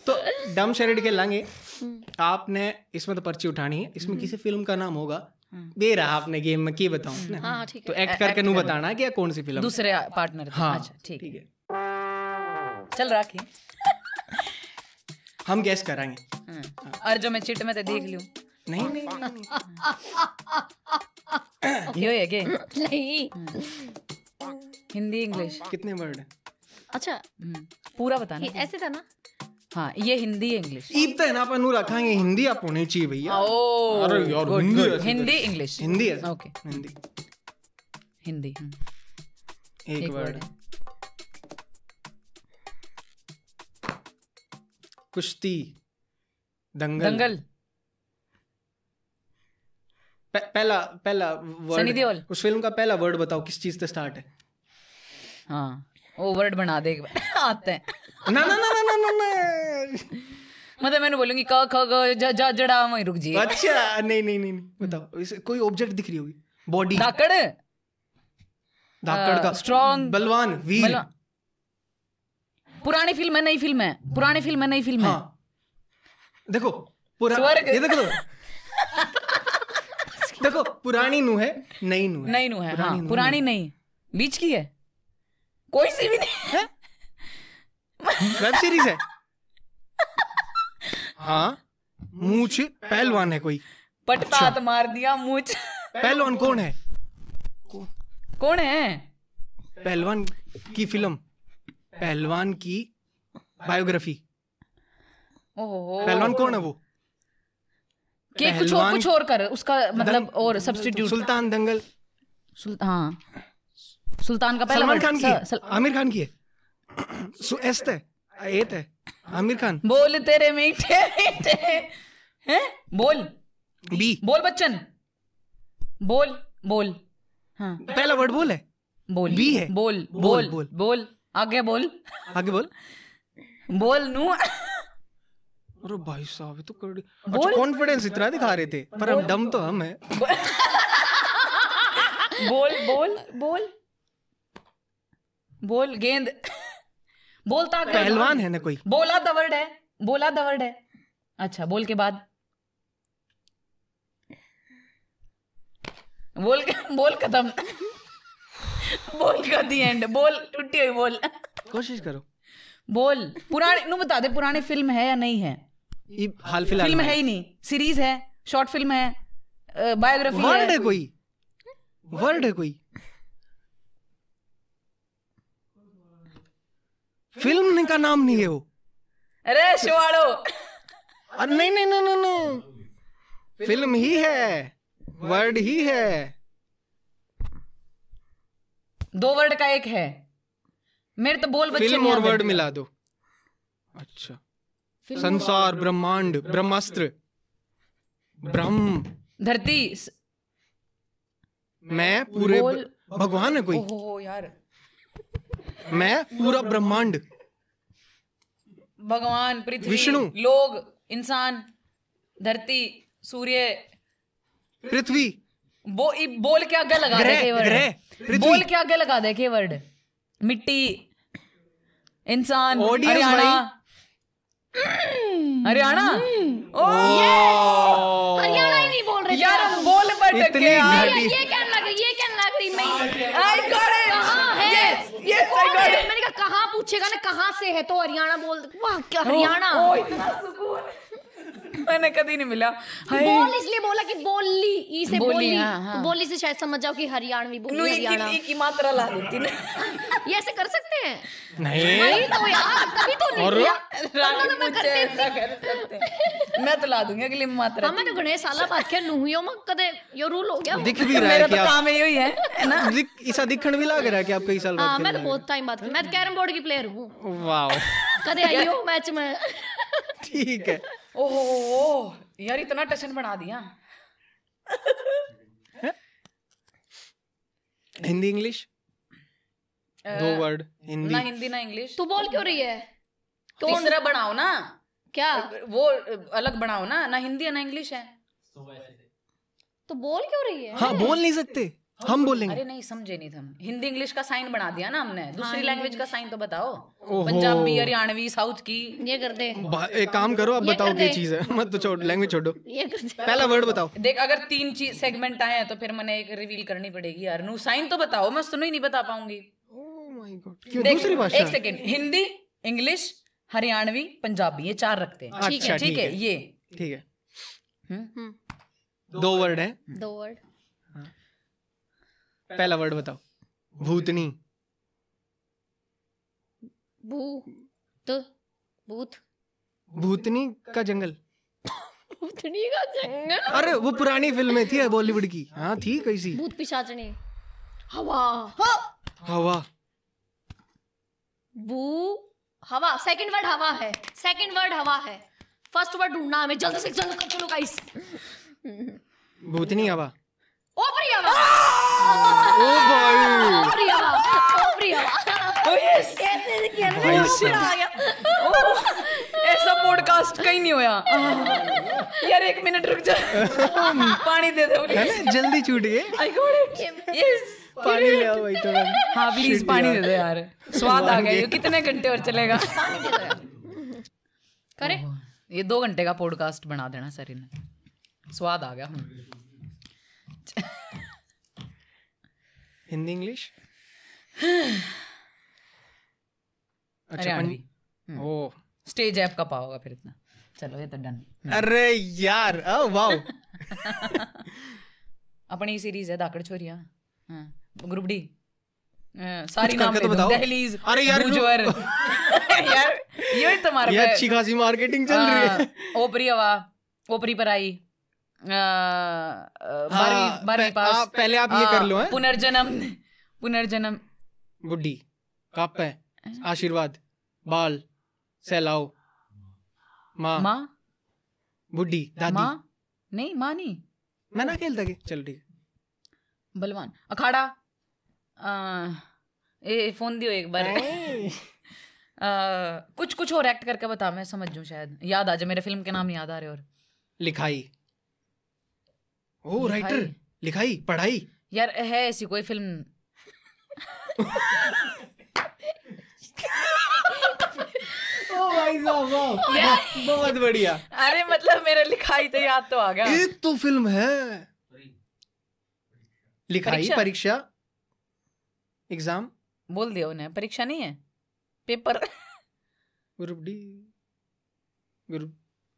तो डम शेरिड के लांगे हम्म। आपने इसमें तो पर्ची उठानी है इसमें हम्म। किसी फिल्म का नाम होगा हम्म। दे रहा आपने गेम में की बताऊं हाँ, तो एक्ट करके नु बताना कि कौन सी फिल्म दूसरे पार्टनर हाँ ठीक है चल राखी हम गैस कराएंगे हम्म। और जो मैं चिट में तो देख लूँ नहीं नहीं, नहीं। यो अगेन नहीं हिंदी इंग्लिश कितने वर्ड अच्छा हम्म। पूरा बताना ऐसे था ना हाँ ये हिंदी इंग्लिश ईद तो ना अपन रखेंगे हिंदी आप होनी चाहिए भैया ओ अरे यार हिंदी हिंदी इंग्लिश हिंदी ओके हिंदी हिंदी हम्म। एक वर्ड कुश्ती दंगल दंगल प- पहला पहला सनी देओल वर्ड उस फिल्म का पहला वर्ड बताओ किस चीज से स्टार्ट है हाँ वो वर्ड बना दे आते हैं ना ना ना ना ना ना, ना। मतलब मैंने बोलूंगी क ख ग ज ज जड़ा वहीं रुक जी अच्छा नहीं नहीं नहीं नहीं, बताओ कोई ऑब्जेक्ट दिख रही होगी बॉडी धाकड़ धाकड़ का अ, बलवान वीर बलवान- पुरानी फिल्म है नई फिल्म है पुरानी फिल्म है नई फिल्म है हाँ। देखो ये देखो देखो पुरानी नू है नई नू है नई नू है पुरानी हाँ, नहीं बीच की है कोई सी भी नहीं है वेब सीरीज है हाँ मूछ पहलवान है कोई पटपात अच्छा। मार दिया मूछ पहलवान कौन है कौन है पहलवान की फिल्म पहलवान की बायोग्राफी पहलवान कौन है वो के कुछ और कुछ और कर उसका मतलब और सब्स्टिट्यूट सुल्तान दंगल सुल्तान हाँ। सुल्तान का पहला सलमान खान की आमिर खान की है सो एस्त है एत है आमिर खान बोल तेरे मीठे मीठे हैं बोल बी बोल बच्चन बोल बोल हाँ पहला वर्ड बोल है बोल बी है बोल बोल बोल बोल आगे बोल आगे बोल बोल नू अरे भाई साहब तो अच्छा कॉन्फिडेंस इतना दिखा रहे थे पर हम डम तो हम है बोल बोल बोल बोल गेंद बोलता पहलवान है ना कोई बोला दवर्ड है बोला दवर्ड है अच्छा बोल के बाद बोल के बोल खत्म बोल कर दी एंड बोल टूटी हुई बोल कोशिश करो बोल पुराने नु बता दे पुराने फिल्म है या नहीं है ये हाल फिलहाल फिल्म है ही नहीं सीरीज है शॉर्ट फिल्म है बायोग्राफी है वर्ल्ड है कोई वर्ल्ड है कोई फिल्म का नाम नहीं है वो अरे शिवाड़ो नहीं नहीं नहीं नहीं फिल्म ही है वर्ड ही है दो वर्ड का एक है मेरे तो बोल बच्चे फिल्म और वर्ड मिला दो अच्छा संसार ब्रह्मांड ब्रह्मास्त्र ब्रह्म धरती मैं पूरे भगवान है कोई ओहो यार मैं पूरा ब्रह्मांड भगवान पृथ्वी विष्णु लोग इंसान धरती सूर्य पृथ्वी बो, बोल क्या लगा रहे ग्रह बोल के आगे लगा दे के वर्ड मिट्टी इंसान Haryana Haryana hmm। oh, oh। Haryana ही नहीं बोल रहे यार हम बोल पर टके ये क्या लग रही ये क्या लग रही मैं आई गॉट इट कहां है यस आई गॉट इट मैंने कहा कहां पूछेगा ना कहां से है तो हरियाणा बोल वाह क्या oh, हरियाणा ओ इतना सुकून मैंने कभी नहीं मिला बोल इसलिए बोला कि बोली ई से बोली बोली, हाँ, हाँ। तो बोली से शायद समझ जाओ कि हरियाणवी बोली हरियाणा की मात्रा ला देती ना ये ऐसे कर सकते हैं नहीं तो यार कभी तो नहीं किया तो मैं तो ला दूंगी अगली मात्रा हां मैंने घणे साल बाद क्या लूहियो मक कदे यो रूल हो गया दिख भी रहा है मेरा तो काम यही है ना ऐसा दिखण भी लग रहा है कि आप कई साल बाद हाँ, मैं तो बहुत टाइम बाद मैं तो कैरम बोर्ड की प्लेयर हूं वाओ कदे आइयो मैच में ठीक है ओहो यार इतना टशन बना दिया हिंदी इंग्लिश दो वर्ड हिंदी ना हिंदी ना इंग्लिश तू बोल क्यों रही है तीसरा बनाओ ना क्या वो अलग बनाओ ना ना हिंदी है ना इंग्लिश है तो बोल क्यों रही है हाँ बोल नहीं सकते हम बोलेंगे अरे नहीं समझे नहीं हम हिंदी इंग्लिश का साइन बना दिया ना हमने हाँ, दूसरी लैंग्वेज का साइन तो बताओ पंजाबी हरियाणवी साउथ की ये कर दे एक काम करो अब बताओ क्या चीज है मत तो छोड़ लैंग्वेज छोड़ो ये कर दे पहला वर्ड बताओ देख अगर तीन चीज सेगमेंट आए हैं तो फिर मैंने एक रिवील करनी पड़ेगी यार नु साइन तो बताओ मैं सुनो ही नहीं बता पाऊंगी oh दूसरी भाषा एक सेकेंड हिंदी इंग्लिश हरियाणवी पंजाबी ये चार रखते हैं अच्छा, ठीक है ठीक है ये ठीक है हम्म। हम्म। दो वर्ड है दो वर्ड पहला वर्ड बताओ भूतनी भू तो भूत भूतनी का जंगल भूतनी का जंगल अरे वो पुरानी फिल्में थी बॉलीवुड की हाँ थी कैसी भूत पिशाचनी हवा हाँ। हवा भू हवा सेकंड वर्ड हवा है सेकंड वर्ड हवा है फर्स्ट वर्ड ढूंढना हमें जल्दी से जल्दी चलो गाइस भूतनी हवा ओ प्रिया ओ भाई ओ प्रिया ओ प्रिया ओ यस ऐसे आ गया ऐसा पॉडकास्ट कहीं नहीं होया यार एक मिनट रुक जा पानी दे दो जल्दी छूट गए आई गॉट इट यस पानी ले आओ भाई तो हां प्लीज पानी दे दे यार स्वाद आ गया कितने घंटे और चलेगा करे ये दो घंटे का पॉडकास्ट बना देना सर इन्हें स्वाद आ गया हूँ it. हिंदी इंग्लिश अच्छा पंजाबी स्टेज ऐप का पाओगा फिर इतना चलो ये तो डन हम्म। अरे यार ओ वाओ अपनी सीरीज है दाकड़ छोरिया हाँ ग्रुप डी सारी नाम तो बताओ दहलीज अरे यार गुजर यार ये तो तुम्हारा ये अच्छी खासी मार्केटिंग चल रही है हाँ, ओपरी हवा ओपरी पर आई हाँ, पह, हाँ, पहले आप ये कर लो पुनर्जन्म पुनर्जन्म बुढ़ी काप आशीर्वाद बाल सैलाओ माँ मा? बुढ़ी दादी माँ नहीं माँ नहीं मैं ना खेलता के चल ठीक बलवान अखाड़ा आ, ए फोन दियो एक बार कुछ कुछ और एक्ट करके बता मैं समझ जाऊँ शायद याद आ जाए मेरे फिल्म के नाम याद आ रहे और लिखाई ओ राइटर लिखाई पढ़ाई यार है ऐसी कोई फिल्म बहुत बढ़िया अरे मतलब मेरा लिखाई तो याद तो आ गया एक तो फिल्म है लिखाई परीक्षा एग्जाम बोल दिया उन्हें परीक्षा नहीं है पेपर ग्रुप डी ग्रुप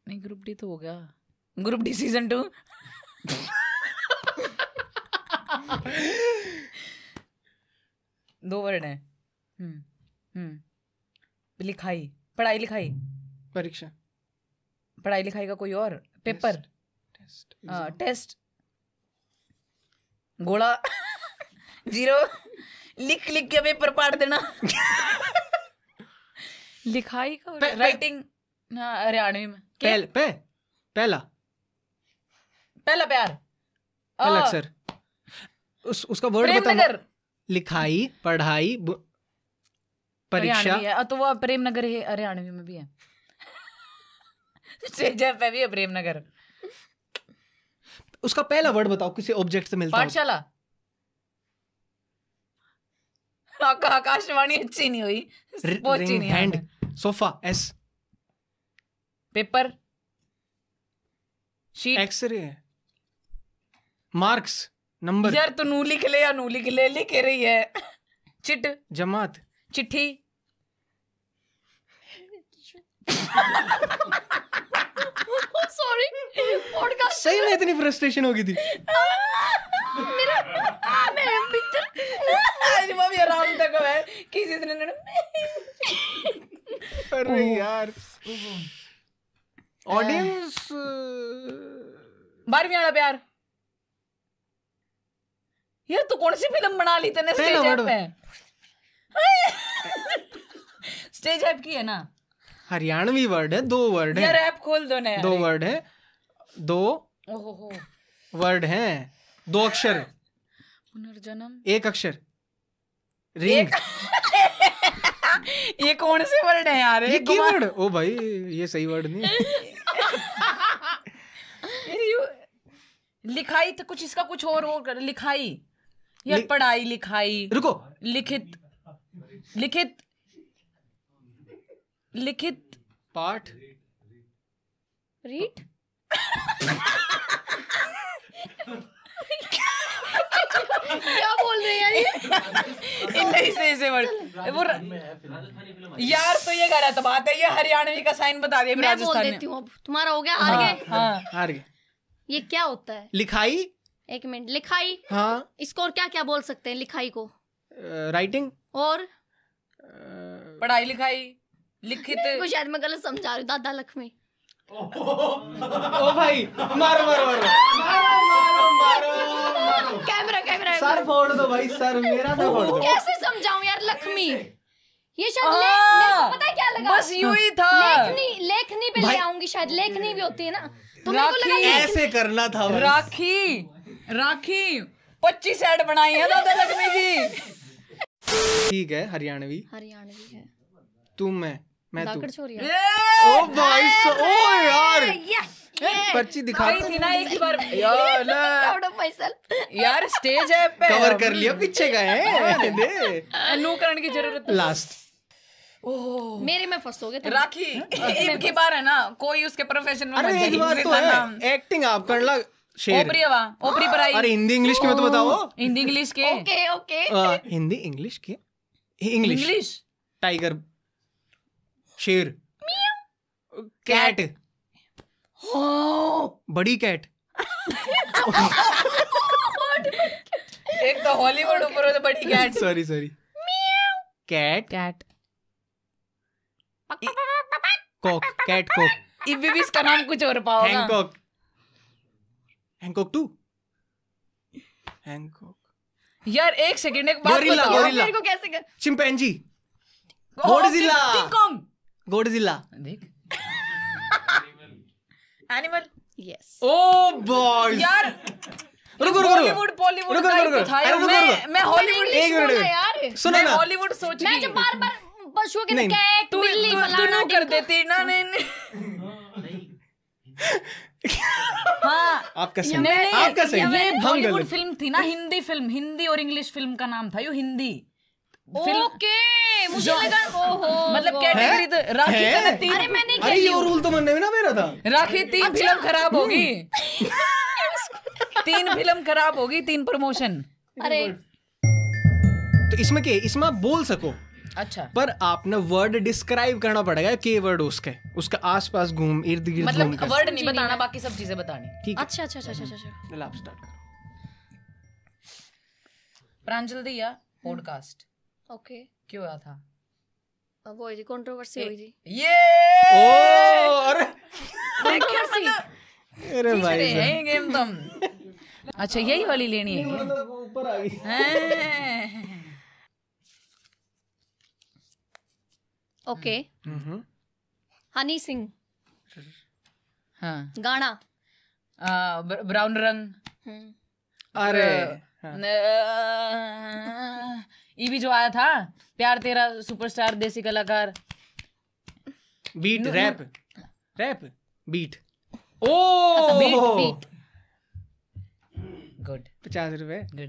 नहीं ग्रुप डी तो हो गया ग्रुप डी सीजन टू दो वर्ड है हम्म, हम्म। लिखाई पढ़ाई लिखाई परीक्षा पढ़ाई लिखाई का कोई और पेपर टेस्ट हाँ, घोड़ा जीरो लिख लिख के पेपर पाट देना लिखाई का राइटिंग हाँ, हरियाणवी में पहला पहला प्यार अलग सर उस उसका वर्ड बता लिखाई पढ़ाई परीक्षा तो वो प्रेम नगर ही हरियाणवी में भी है पे भी है प्रेम नगर उसका पहला वर्ड बताओ किसी ऑब्जेक्ट से मिलता पाठशाला आकाशवाणी अच्छी नहीं हुई पहुंची नहीं hand sofa S paper sheet x ray है मार्क्स नंबर यार तू नू लिख ले या नू लिख ले लिख रही है चिट जमात चिट्ठी सॉरी पॉडकास्ट सही में इतनी फ्रस्ट्रेशन हो गई थी मेरा मैं मम्मी आराम तक है किसी से अरे यार ऑडियंस बारहवीं वाला प्यार यार तू तो कौन सी फिल्म बना ली तेने स्टेज ऐप पे स्टेज ऐप की है ना हरियाणवी वर्ड है दो वर्ड है यार ऐप खोल दो ना दो वर्ड है दो वर्ड है दो अक्षर पुनर्जन्म एक अक्षर रिंग ये कौन से वर्ड है यार ये की वर्ड ओ भाई ये सही वर्ड नहीं लिखाई तो कुछ इसका कुछ और और कर लिखाई या लि... पढ़ाई लिखाई रुको लिखित लिखित लिखित पाठ रीट क्या बोल रहे हैं यार ये से से वर्ड वो यार तो ये गलत बात है ये हरियाणवी का साइन बता दिया मैं बोल देती हूँ तुम्हारा हो गया हार हाँ, गए हाँ हार गए ये क्या होता है लिखाई एक मिनट लिखाई हाँ इसको और क्या क्या बोल सकते हैं लिखाई को राइटिंग और पढ़ाई लिखाई लिखित को शायद मैं गलत समझा रही दादा लक्ष्मी ओ भाई मारो मारो मारो मारो मारो मारो कैमरा कैमरा सर फोड़ दो भाई सर मेरा तो फोड़ दो कैसे समझाऊं यार लक्ष्मी ये शायद लेख पता है क्या लगा बस यूं ही था लेखनी लेखनी पे ले आऊंगी शायद लेखनी भी होती है ना तो मेरे को लगा ऐसे करना था राखी राखी पच्चीस एड बनाई है दादा लक्ष्मी जी ठीक है हरियाणवी हरियाणवी है तू मैं मैं तू ओ भाई ओ यार पर्ची दिखा थी ना एक बार यार स्टेज है पे कवर कर लिया पीछे का है हाँ। नो करने की जरूरत लास्ट Oh. मेरे में फंस हो गए राखी हाँ। एक बार है ना कोई उसके प्रोफेशन में अरे एक बात तो है एक्टिंग आप कर लग अरे हिंदी इंग्लिश के बताओ हिंदी इंग्लिश के ओके ओके हिंदी इंग्लिश के इंग्लिश इंग्लिश टाइगर शेर कैट बड़ी कैट एक तो हॉलीवुड ऊपर होता तो बड़ी cat sorry sorry cat cat cock cat cock इब्बी भी इसका नाम कुछ और पाओगे हैंकॉक हैंकॉक टू हैंकॉक यार एक सेकंड एक बात गोरिल्ला गोरिल्ला मेरे को कैसे कर chimpanzee Godzilla King Kong Godzilla देख एनिमल यस ओ बॉय यार रुको रुको हॉलीवुड बॉलीवुड रुको रुको था यार मैं मैं हॉलीवुड एक मिनट सुनो ना हॉलीवुड सोच रही मैं जो बार बार पशुओं के कैट बिल्ली फलाना कर देती ना नहीं नहीं हाँ, आपका सही आपका सही ये बॉलीवुड फिल्म थी ना हिंदी फिल्म हिंदी और इंग्लिश फिल्म का नाम था यू हिंदी ओके मुझे लगा ओहो मतलब कैटेगरी तो राखी का तीन अरे मैंने अरे ये रूल तो मनने में ना मेरा था राखी तीन फिल्म अच्छा। हम्म। खराब होगी तीन फिल्म खराब होगी तीन प्रमोशन अरे तो इसमें के इसमें बोल सको अच्छा पर आपने वर्ड डिस्क्राइब करना पड़ेगा के वर्ड उसके उसके आसपास घूम इर्द गिर्द मतलब वर्ड नहीं बताना बाकी सब चीजें बतानी ठीक है अच्छा अच्छा अच्छा अच्छा, अच्छा। हम्म। चलो आप स्टार्ट करो प्रांजल दिया पॉडकास्ट हम्म। ओके क्यों आया था वो जी कंट्रोवर्सी हुई थी ये ओ अरे कंट्रोवर्सी अरे भाई है गेम तुम अच्छा यही वाली लेनी है मतलब ऊपर आ गई ओके हनी सिंह हाँ गाना ब्राउन रंग अरे ये भी जो आया था प्यार तेरा सुपरस्टार देसी कलाकार beat rap rap beat oh beat beat पचास रुपए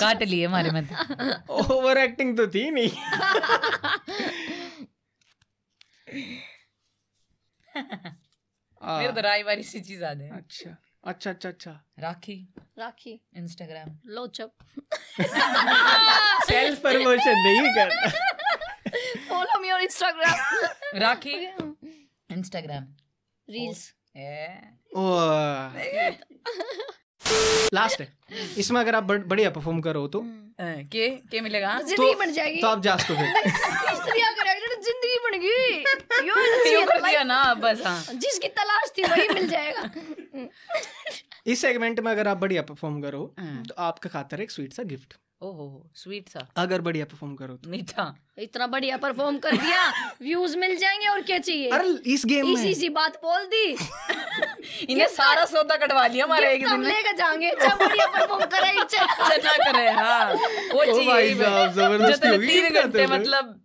काट लिए हमारे में ओवर एक्टिंग तो थी नहीं मेरे तो राई वाली सी चीज आ जाए अच्छा अच्छा अच्छा अच्छा राखी राखी इंस्टाग्राम लोचप सेल्फ प्रमोशन नहीं कर follow me on Instagram Rakhi Instagram reels oh last है इसमें अगर आप बढ़िया परफॉर्म करो तो हम्म। के के मिलेगा तो जिंदगी तो- बन जाएगी तो आप जा सकते हो तो जिंदगी बन गई यो कर दिया ना बस हां जिसकी तलाश थी वही मिल जाएगा हम्म। इस सेगमेंट में अगर आप बढ़िया परफॉर्म करो हम्म। तो आपका खातर एक स्वीट सा गिफ्ट ओहो स्वीट अगर बढ़िया परफॉर्म करो तो मीठा इतना बढ़िया परफॉर्म कर दिया व्यूज मिल जाएंगे और क्या चाहिए अरे इस गेम में इसी सी बात बोल दी इन्हें सारा सौदा कटवा लिया हमारे एक दिन लेकर जाएंगे अच्छा बढ़िया परफॉर्म चला करे हां वो oh चाहिए जबरदस्ती होगी तीन घंटे तो मतलब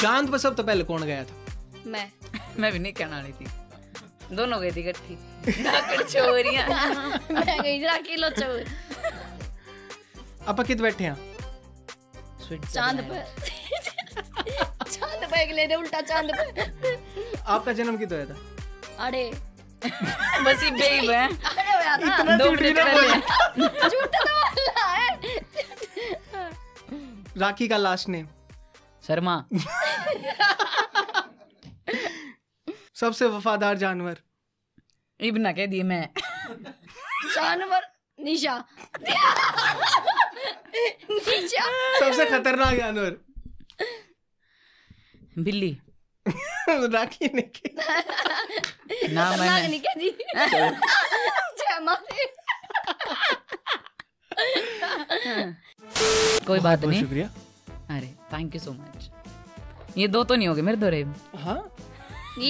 चांद पर सब तो पहले कौन गया था मैं मैं भी नहीं कहना थी दोनों गई थी इकट्ठी मैं गई किलो ਆਪਾਂ ਕਿੱਥੇ ਬੈਠੇ ਆ चांद चांद पर ले रहे उल्टा चांद पर आपका जन्म कितना होया था अरे बस ही बेब तो है राखी का लास्ट नेम शर्मा सबसे वफादार जानवर ना कह दिए मैं जानवर निशा निशा सबसे खतरनाक जानवर बिल्ली राखी ने ना मैंने जय माता कोई बात नहीं शुक्रिया अरे थैंक यू सो मच ये दो तो नहीं हो गए मेरे दो रे हाँ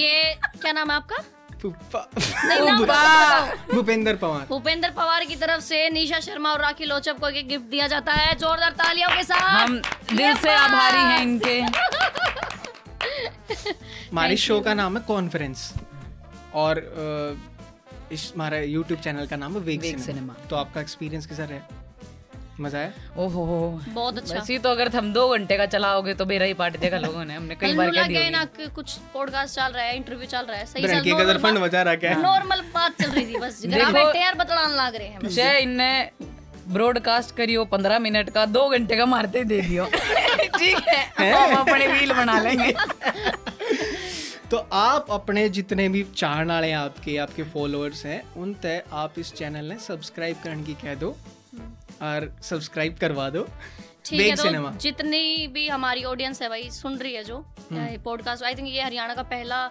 ये क्या नाम है आपका भूपेंद्र पवार भूपेंद्र पवार की तरफ से निशा शर्मा और राखी लोचप को गिफ्ट दिया जाता है जोरदार तालियों के साथ हम दिल से आभारी हैं इनके हमारे शो का नाम है कॉन्फ्रेंस और इस हमारे यूट्यूब चैनल का नाम है वेग, सिनेमा।, सिनेमा तो आपका एक्सपीरियंस कैसा रहा मजा आया ओहो बहुत अच्छा तो अगर हम दो घंटे का चलाओगे तो मेरा ही लोगों ने हमने कई बार दिया ना कुछ पॉडकास्ट चल रहा है इंटरव्यू चल रहा है सही चल रहा है फंड बचा रहा क्या नॉर्मल बात चल रही थी बस घर बैठे यार बतलान रहे हैं जय इनने ब्रॉडकास्ट करियो पंद्रह मिनट का दो घंटे का मारते दे दियो ठीक है हम अपने रील बना लेंगे तो आप अपने जितने भी चाहने वाले आपके आपके फॉलोअर्स हैं उन तय आप इस चैनल ने सब्सक्राइब करने की कह दो और सब्सक्राइब करवा दो ठीक है तो जितनी भी हमारी ऑडियंस है भाई सुन रही है जो पॉडकास्ट आई थिंक ये हरियाणा का पहला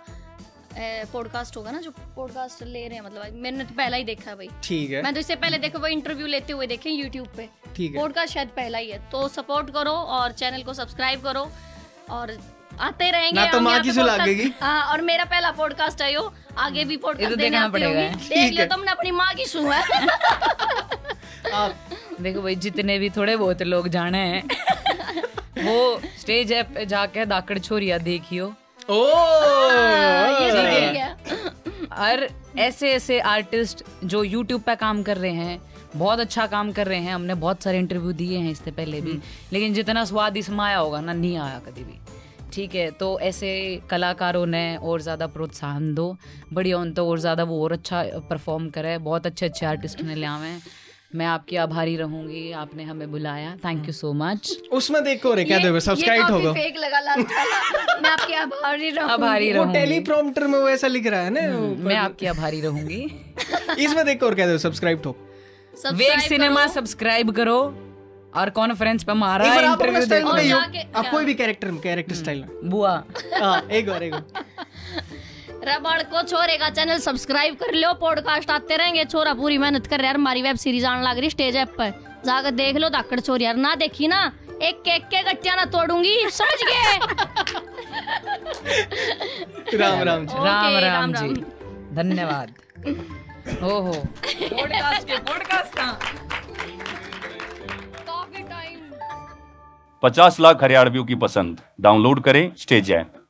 पॉडकास्ट होगा ना जो पॉडकास्ट ले रहे हैं मतलब मैंने तो पहला ही देखा है भाई ठीक है मैं तो इससे पहले देखो वो इंटरव्यू लेते हुए देखे यूट्यूब पे ठीक है पॉडकास्ट शायद पहला ही है तो सपोर्ट करो और चैनल को सब्सक्राइब करो और आते रहेंगे ना तो माँ की सुलागेगी हाँ और मेरा पहला पॉडकास्ट है यो आगे भी पॉडकास्ट तो पड़ेगा देख लिया तुमने अपनी माँ की सुना है देखो भाई जितने भी थोड़े बहुत लोग जाने हैं वो स्टेज ऐप पे जाके दाकड़ छोरिया देखियो ओ हाँ, और ऐसे ऐसे आर्टिस्ट जो यूट्यूब पे काम कर रहे हैं बहुत अच्छा काम कर रहे हैं हमने बहुत सारे इंटरव्यू दिए हैं इससे पहले भी हम्म। लेकिन जितना स्वाद इसमें आया होगा ना नहीं आया कभी भी ठीक है तो ऐसे कलाकारों ने और ज़्यादा प्रोत्साहन दो बढ़िया उन तो और ज़्यादा वो और अच्छा परफॉर्म करे बहुत अच्छे अच्छे आर्टिस्ट ने लिया आवे मैं आपकी आभारी रहूंगी आपने हमें बुलाया थैंक यू सो मच उसमें देखो रे क्या देखो सब्सक्राइब हो गया फेक लगा मैं आपकी आभारी रहूंगी आभारी रहूंगी टेली प्रॉम्प्टर में वो ऐसा लिख रहा है ना हम्म, मैं आपकी आभारी रहूंगी इसमें देखो और क्या देखो सब्सक्राइब ठोक वेग सिनेमा सब्सक्राइब करो और कॉन्फ्रेंस पे मारा इंटरव्यू दे रहा अब कोई भी कैरेक्टर कैरेक्टर स्टाइल में हम्म, बुआ एक और हाँ, एक बार रबड़ को छोरे का चैनल सब्सक्राइब कर लो पॉडकास्ट आते रहेंगे छोरा पूरी मेहनत कर रहा है हमारी वेब सीरीज आने लग रही स्टेज ऐप पर जाकर देख लो धाकड़ छोरी यार ना देखी ना एक केक के गट्टिया ना तोड़ूंगी समझ गए राम राम जी राम राम जी धन्यवाद ओहो पॉडकास्ट के पॉडकास्ट हाँ। का पचास लाख हरियाणवियों की पसंद डाउनलोड करें स्टेज ऐप